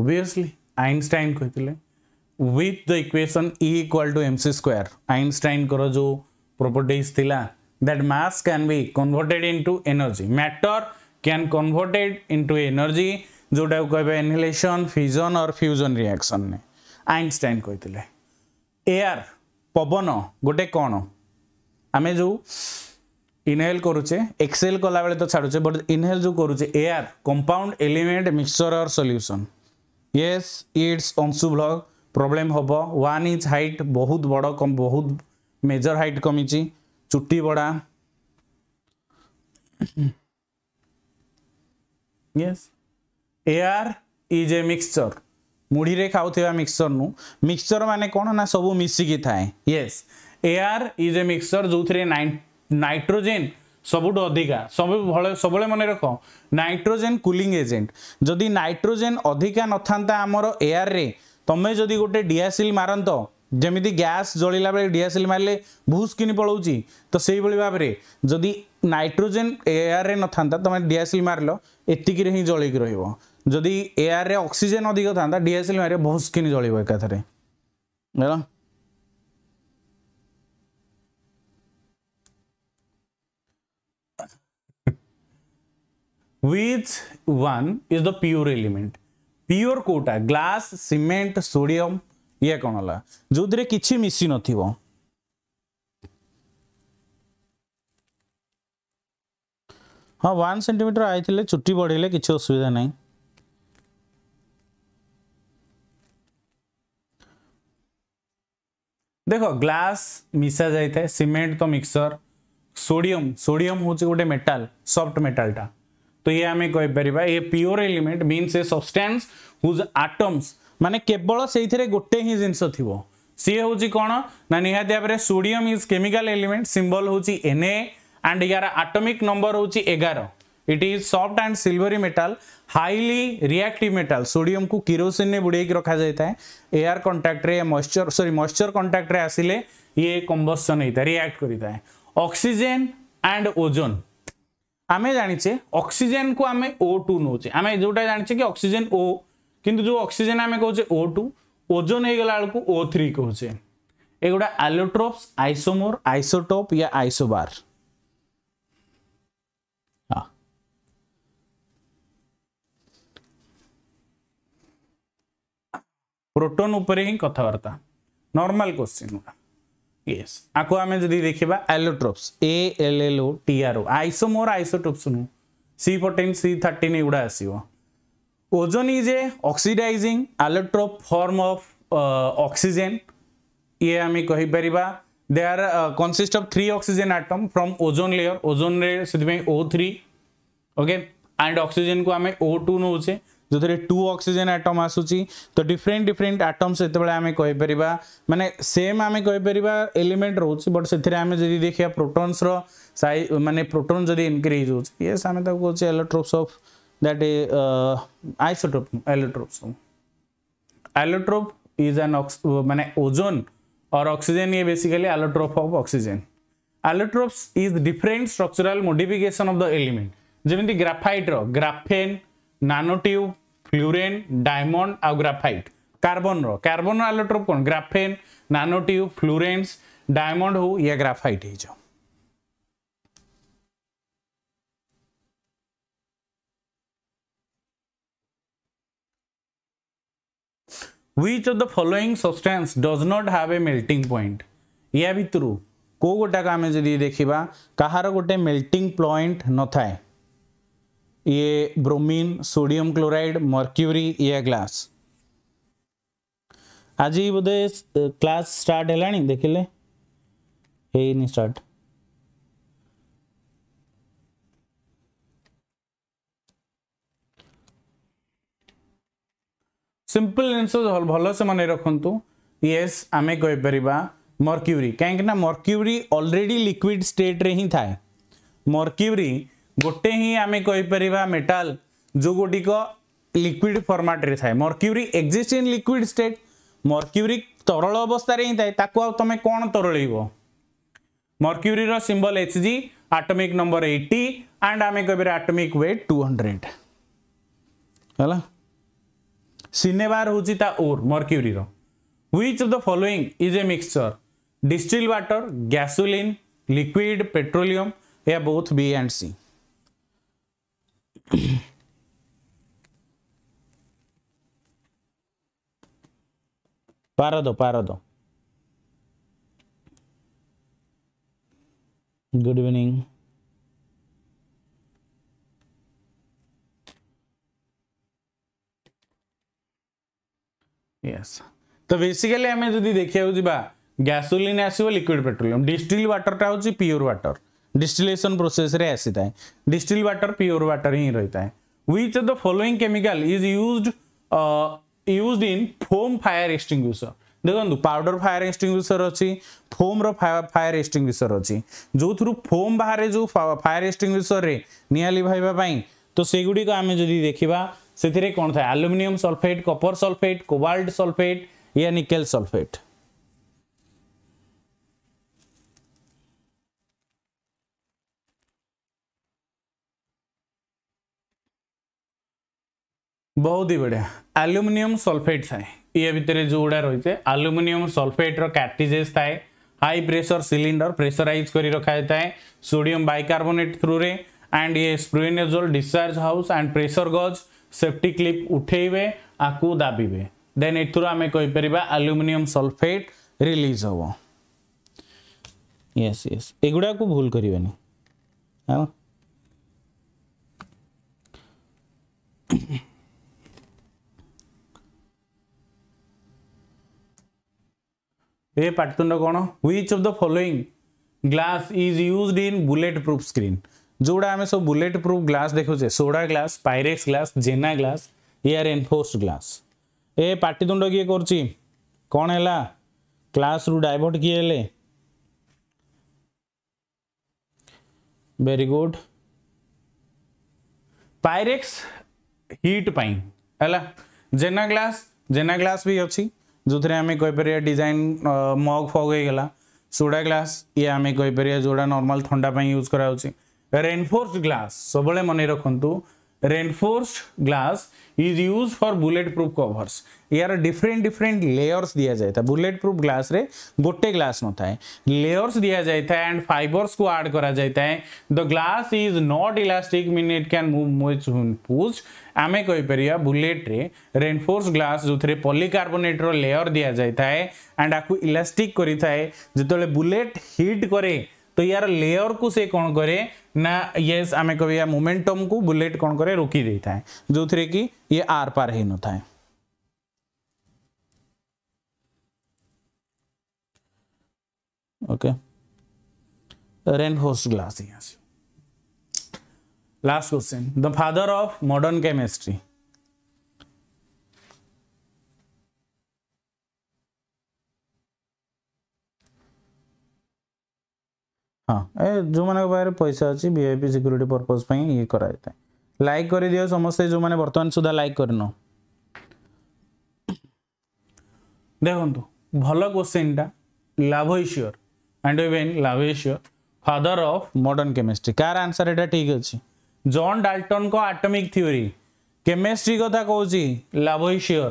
obviously ଆଇନଷ୍ଟାଇନ୍ କହିଥିଲେ with the equation E equal to M C square ଆଇନଷ୍ଟାଇନ୍ଙ୍କର ଯେଉଁ ପ୍ରପର୍ଟିଜ୍ ଥିଲା that mass can be converted into energy matter can converted into energy जोटा कह एनहेलेसन फिजन और फ्यूजन रिएक्शन ने आइनस्टाइन कही एयर पवन गोटे कौन आम जो इनहेल करुचे एक्सेल कला बेले तो छाड़ुचे बट इनहेल जो करुचे एयर कंपाउंड एलिमेंट मिक्सचर और सल्यूशन यस इट्स अंशु ब्लग प्रोब्लेम हम वन इंच हाइट बहुत बड़ कम बहुत मेजर हाइट कमी चुट्टी बड़ा yes air is a mixture मुढ़ी में खाऊ मिक्सचर नु मिक्सचर माने कौन ना सब मिसिकी थाए yes air is a mixture जो थे नाइट्रोजेन ସବୁଠୁ ଅଧିକା ସବୁ ସବୁବେଳେ ମନେ ରଖ ନାଇଟ୍ରୋଜେନ୍ କୁଲିଂ ଏଜେଣ୍ଟ ଯଦି ନାଇଟ୍ରୋଜେନ୍ ଅଧିକା ନଥାନ୍ତା ଆମର ଏୟାରରେ ତମେ ଯଦି ଗୋଟେ ଡିଆସିଲ୍ ମାରନ୍ତ ଯେମିତି ଗ୍ୟାସ୍ ଜଳିଲା ବେଳେ ଡିଆସିଲ୍ ମାରିଲେ ଭୁସ୍କିନି ପଳାଉଛି ତ ସେଇଭଳି ଭାବରେ ଯଦି ନାଇଟ୍ରୋଜେନ୍ ଏୟାରରେ ନଥାନ୍ତା ତମେ ଡିଆସିଲ୍ ମାରିଲ ଏତିକିରେ ହିଁ ଜଳିକି ରହିବ ଯଦି ଏୟାରରେ ଅକ୍ସିଜେନ୍ ଅଧିକ ଥାନ୍ତା ଡିଆସିଲ୍ ମାରିବ ଭୁସ୍କିନି ଜଳିବ ଏକାଥରେ ହେଲା which one is the pure element pure କୋଉଟା glass cement sodium ଇଏ କ'ଣ ହେଲା ଯୋଉଥିରେ କିଛି ମିଶି ନଥିବ ହଁ ୱାନ୍ ସେଣ୍ଟିମିଟର ଆଇଥିଲେ ଚୁଟି ବଢ଼େଇଲେ କିଛି ଅସୁବିଧା ନାହିଁ ଦେଖ ଗ୍ଲାସ୍ ମିଶା ଯାଇଥାଏ ସିମେଣ୍ଟ ତ ମିକ୍ସର ସୋଡ଼ିୟମ ସୋଡ଼ିୟମ ହେଉଛି ଗୋଟେ ମେଟାଲ ସଫ୍ଟ ମେଟାଲଟା तो ये आम कहीपर ये pure element mean a substance whose atoms मान केवल से गोटे ही जिनस थी सी हूँ कौन ना निहाती भाव में sodium is chemical element symbol हूँ एन ए एंड यार आटोमिक नंबर हूँ एगार it is soft and silvery metal highly reactive metal sodium को किरोसिन ने बुड़े रखा जाता है एयर कंटाक्ट रे मॉइस्चर सॉरी मॉइस्चर कंटाक्ट रे आसिले ये कंबस्टन होता है रिएक्ट करता है ऑक्सीजन एंड ओजोन ଆମେ ଜାଣିଛେ ଅକ୍ସିଜେନକୁ ଆମେ ଓ ଟୁ ନେଉଛେ ଆମେ ଯେଉଁଟା ଜାଣିଛେ କି ଅକ୍ସିଜେନ ଓ କିନ୍ତୁ ଯେଉଁ ଅକ୍ସିଜେନ ଆମେ କହୁଛେ ଓ ଟୁ ଓଜନ ହେଇଗଲା ବେଳକୁ ଓ ଥ୍ରୀ କହୁଛେ ଏଗୁଡ଼ା ଆଲୋଟ୍ରୋପ୍ସ ଆଇସୋମୋର ଆଇସୋଟୋପ୍ ୟା ଆଇସୋବାର प्रोटोन उपर ही कथबार्ता नॉर्मल क्वेश्चन गुड़ा यस आपको आम जदि देखा allotropes A L L O T R O isomer isotopes नु सी फोर्टीन सी थर्टीन एगुड़ा आसो ozone is a oxidizing allotrope form of oxygen ये आम कहीपर they are consist of three oxygen atom from ozone layer ozone रे से O three okay and oxygen को आम ओ टू जो थे टू अक्सीजेन आटम आसूसी तो डिफरेन्ट डिफरेन्ट आटम आम कहीपर मानने सेम आम कहीपर एलिमेंट रोचे बट से आम जब देखा प्रोटोन्स रई प्रोटोन जो इनक्रिज होस आम allotropes of that isotope allotropes allotrope is an अक्स मानने ओजोन और अक्सीजेन ये basically allotrope of oxygen allotropes is different structural modification of the element जमी ग्राफाइट्र ग्राफेन नानोट्यूब ଫ୍ଲୁରେନ୍ ଡାଇମଣ୍ଡ ଆଉ ଗ୍ରାଫାଇଟ୍ କାର୍ବନର କାର୍ବନର ଆଲୋଟ୍ରୋପ୍ କ'ଣ ଗ୍ରାଫେନ୍ ନାନୋଟ୍ୟୁବ୍ ଫ୍ଲୁରେନ୍ସ ଡାଇମଣ୍ଡ ହଉ ୟା ଗ୍ରାଫାଇଟ୍ ହେଇଯାଉ which of the following substance does not have a melting point या भितर कौ गोटाक आम जदि देखा कहार गोटे मेल्टिंग पॉइंट न थाए ये ब्रोमीन सोडियम क्लोराइड मर्क्यूरी ये ग्लास आज बोधे क्लास स्टार्ट है देखिले स्टार्ट सिंपल जिनस भल से मन रखत येस आम कहपर मर्क्यूरी कहीं मर्क्यूरी अलरेडी लिक्विड स्टेट रे ही था मर्क्यूरी गोटे ही आम कहीपर मेटाल जो गुड़िक लिक्विड फर्माट्रे थाए mercury exist in liquid state mercury तरल अवस्था ही थाए तुम कौन तरल mercury symbol H G atomic number eighty and आम कह आटोमिक वेट टू हंड्रेड है सिनेबार हूँ ता ओर मर्क्यूरीर which of the following is a mixture distil water gasoline liquid petroleum या बोथ बी एंड सी पारा दो पारा दो गुड इवनिंग यस तो बेसिकली आम जब देखा जा गैसोलीन आसो लिक्विड पेट्रोलियम डिस्टिल वाटर टा हूँ पियोर वाटर डिस्टिलेशन प्रोसेस आसी है डिस्टिल वाटर प्योर वाटर ही रही है which the following chemical is use use in foam fire extinguisher देखो पाउडर फायर एक्सटिंग्विशर अच्छी फोम फायर एक्सटिंग्विशर अच्छी जो थ्रू फोम बाहर जो फायर एक्सटिंग्विशर रे निहाली भाई तो से गुड़ी को आम जदि देखा से कौन था aluminium sulphate copper sulphate cobalt sulphate या निकेल सल्फेट बहुत ही बढ़िया आलुमिनियम सल्फेट थाए ये भितर जो गुड़ा रही है आलुमिनियम सल्फेट कार्टिजेस थाए हाई प्रेशर सिलिंडर प्रेशराइज कर रखा जाता है सोडियम बाइकार्बोनेट थ्रू रे एंड ये स्प्रुएनेजोल discharge hose and pressure gauge safety clip उठेबे आपको दाबे देन एथुर आम कहीपर आलुमिनियम सल्फेट रिलीज हम यस यस एगुड़ा को भूल कर ଏ ପାଟିତୁଣ୍ଡ କ'ଣ which of the following glass is used in bullet proof screen ଯେଉଁଗୁଡ଼ା ଆମେ ସବୁ ବୁଲେଟ୍ ପ୍ରୁଫ୍ ଗ୍ଲାସ୍ ଦେଖୁଛେ soda glass Pyrex glass Jena glass ଏ ଆର୍ ଏନ୍ଫୋର୍ସଡ ଗ୍ଲାସ୍ ଏ ପାଟିତୁଣ୍ଡ କିଏ କରୁଛି କ'ଣ ହେଲା କ୍ଲାସ୍ରୁ ଡାଇଭର୍ଟ କିଏ ହେଲେ ଭେରି ଗୁଡ୍ ପାଇରେକ୍ସ ହିଟ୍ ପାଇଁ ହେଲା ଜେନା ଗ୍ଲାସ୍ ଜେନା ଗ୍ଲାସ୍ ବି ଅଛି जो थे ಜೊತೆಗೆ ಕೈಪರಿಯ ಡಿಸೈನ್ ಮಗ್ ಫಗ್ ಹೋಗಲ್ಲ सोडा ग्लास ये आम कहीपर जोड़ा नर्माल थंडा यूज कराऊँ रेनफोर्स ग्लास सब मन रखु reinforce glass is use for bullet proof covers यार डिफरेन्ट डिफरेन्ट लेयर्स दि जाए बुलेट प्रूफ ग्लास रे गोटे ग्लास न था लेयर्स दि जाए एंड फाइबर्स को आड करा जाए the glass is not elastic mean it can move with push आम कहीपर बुलेट्रे रेनफोर्स ग्लास जो थे पलिकार्बोनेट्र लेयर दि जाए एंड आपको इलास्टिक करें जिते बुलेट हिट कै तो यार लेयर को से कौन करे ना ये आम कह मोमेंटम को बुलेट कौन करे रोकी दे था जो थे कि ये आर पार हो न था ओके रेनफोर्स ग्लास ही Last question The father of modern chemistry. हाँ ए जो मान पाखे पैसा अच्छी भिआईपी सिक्यूरीटी पर्पज ये कराए लाइक कर दियो समस्ते जो मैंने बर्तमान सुधा लाइक करन देखु भल क्वेश्चनटा Lavoisier and even Lavoisier father of modern chemistry कार आंसर यहाँ ठीक अच्छे जॉन डाल्टन को आटोमिक थ्योरी केमिस्ट्री कथा कौन लाभईशियर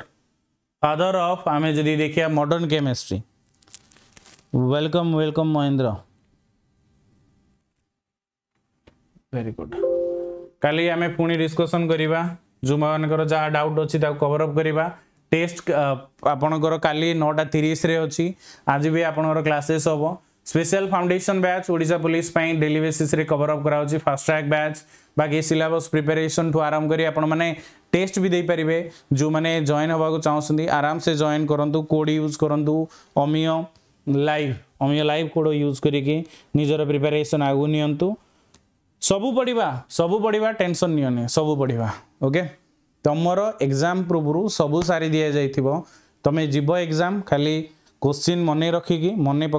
फादर ऑफ आम जदि देखिया modern chemistry welcome welcome Mahendra very good काली आम पुणी डिस्कसन करवा जो मानकर जहाँ डाउट अच्छी कवर अप करवा टेस्ट आपणकर काली नौटा तीस अच्छी आज भी आपणकर क्लासेस हम स्पेशल फाउंडेशन बैच ओडा पुलिस पनि डेल बेसिस कभरअप गराहो फास्ट्राक ब्याच बाक सिलाबस प्रिपेसन ठु आराम टेस्ट भी दि पारे जो आराम से आरामसे जइन कोड यूज गरु अमिय लाइव अमिय लाइव कोड युज गरिक निजर प्रिपारेसन आगो नियत सबै पढिया सबै पढिया टेनसन निय नमर एक्जाम प्रुभ सबै सारिदिया थियो तम जाम् खालि को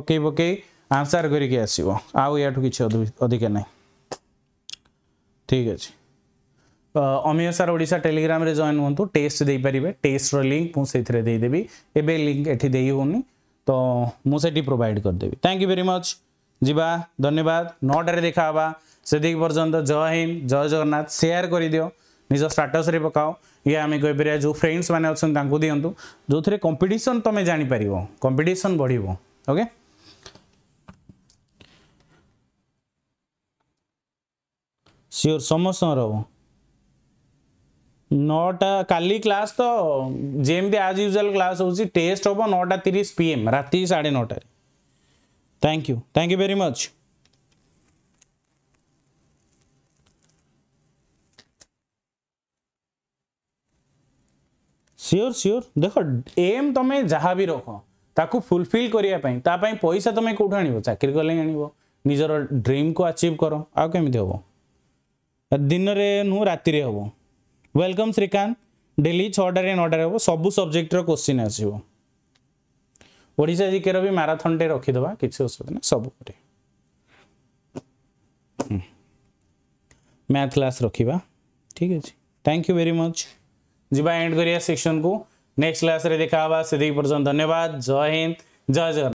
पके आन्सर गरिक आस या कि अधिक नै ठिक अझ सर ओडा टेलिग्राम जुन्छु टेस्ट टेस्ट लिंक लिङ्क मैले से लिङ्क एटिहेन त मैठी प्रोभाइड गरिदे थैंक यू भेरी मच जुवा धन्यवाद नटे देखाहवा पर्यो जय हिंद जय जगन्नाथ सेयर गरिदियोज स्टाटस्रे पका या आमी गा फ्रेन्डस मिति कम्पिटन तम जापार कम्पिटन बढ्नु ओके सियोर समस्त रो नौटा कल क्लास तो जमी आज यूजुआल क्लास हो टेस्ट हम नौटा तीस पी एम साढ़े नौटे thank you thank you very much sure sure देख एम तुम जहाँ भी रख ताको फुलफिल करने पैसा तुम कौट आज कले आज ड्रीम को अचीव करो आम हम ଦିନରେ ନୁହଁ ରାତିରେ ହେବ ୱେଲକମ୍ ଶ୍ରୀକାନ୍ତ ଡେଲି ଛଅଟାରେ ନଅଟାରେ ହେବ ସବୁ ସବଜେକ୍ଟର କୋଶ୍ଚିନ୍ ଆସିବ ଓଡ଼ିଶା ଜିକେର ବି ମାରାଥନଟେ ରଖିଦେବା କିଛି ଅସୁବିଧା ନାହିଁ ସବୁ ପରେ ମ୍ୟାଥ୍ କ୍ଲାସ୍ ରଖିବା ଠିକ୍ ଅଛି thank you very much ji and करिए सेक्शन को नेक्स्ट क्लास रे देखा सेक पर्यटन धन्यवाद जय हिंद जय जगन्नाथ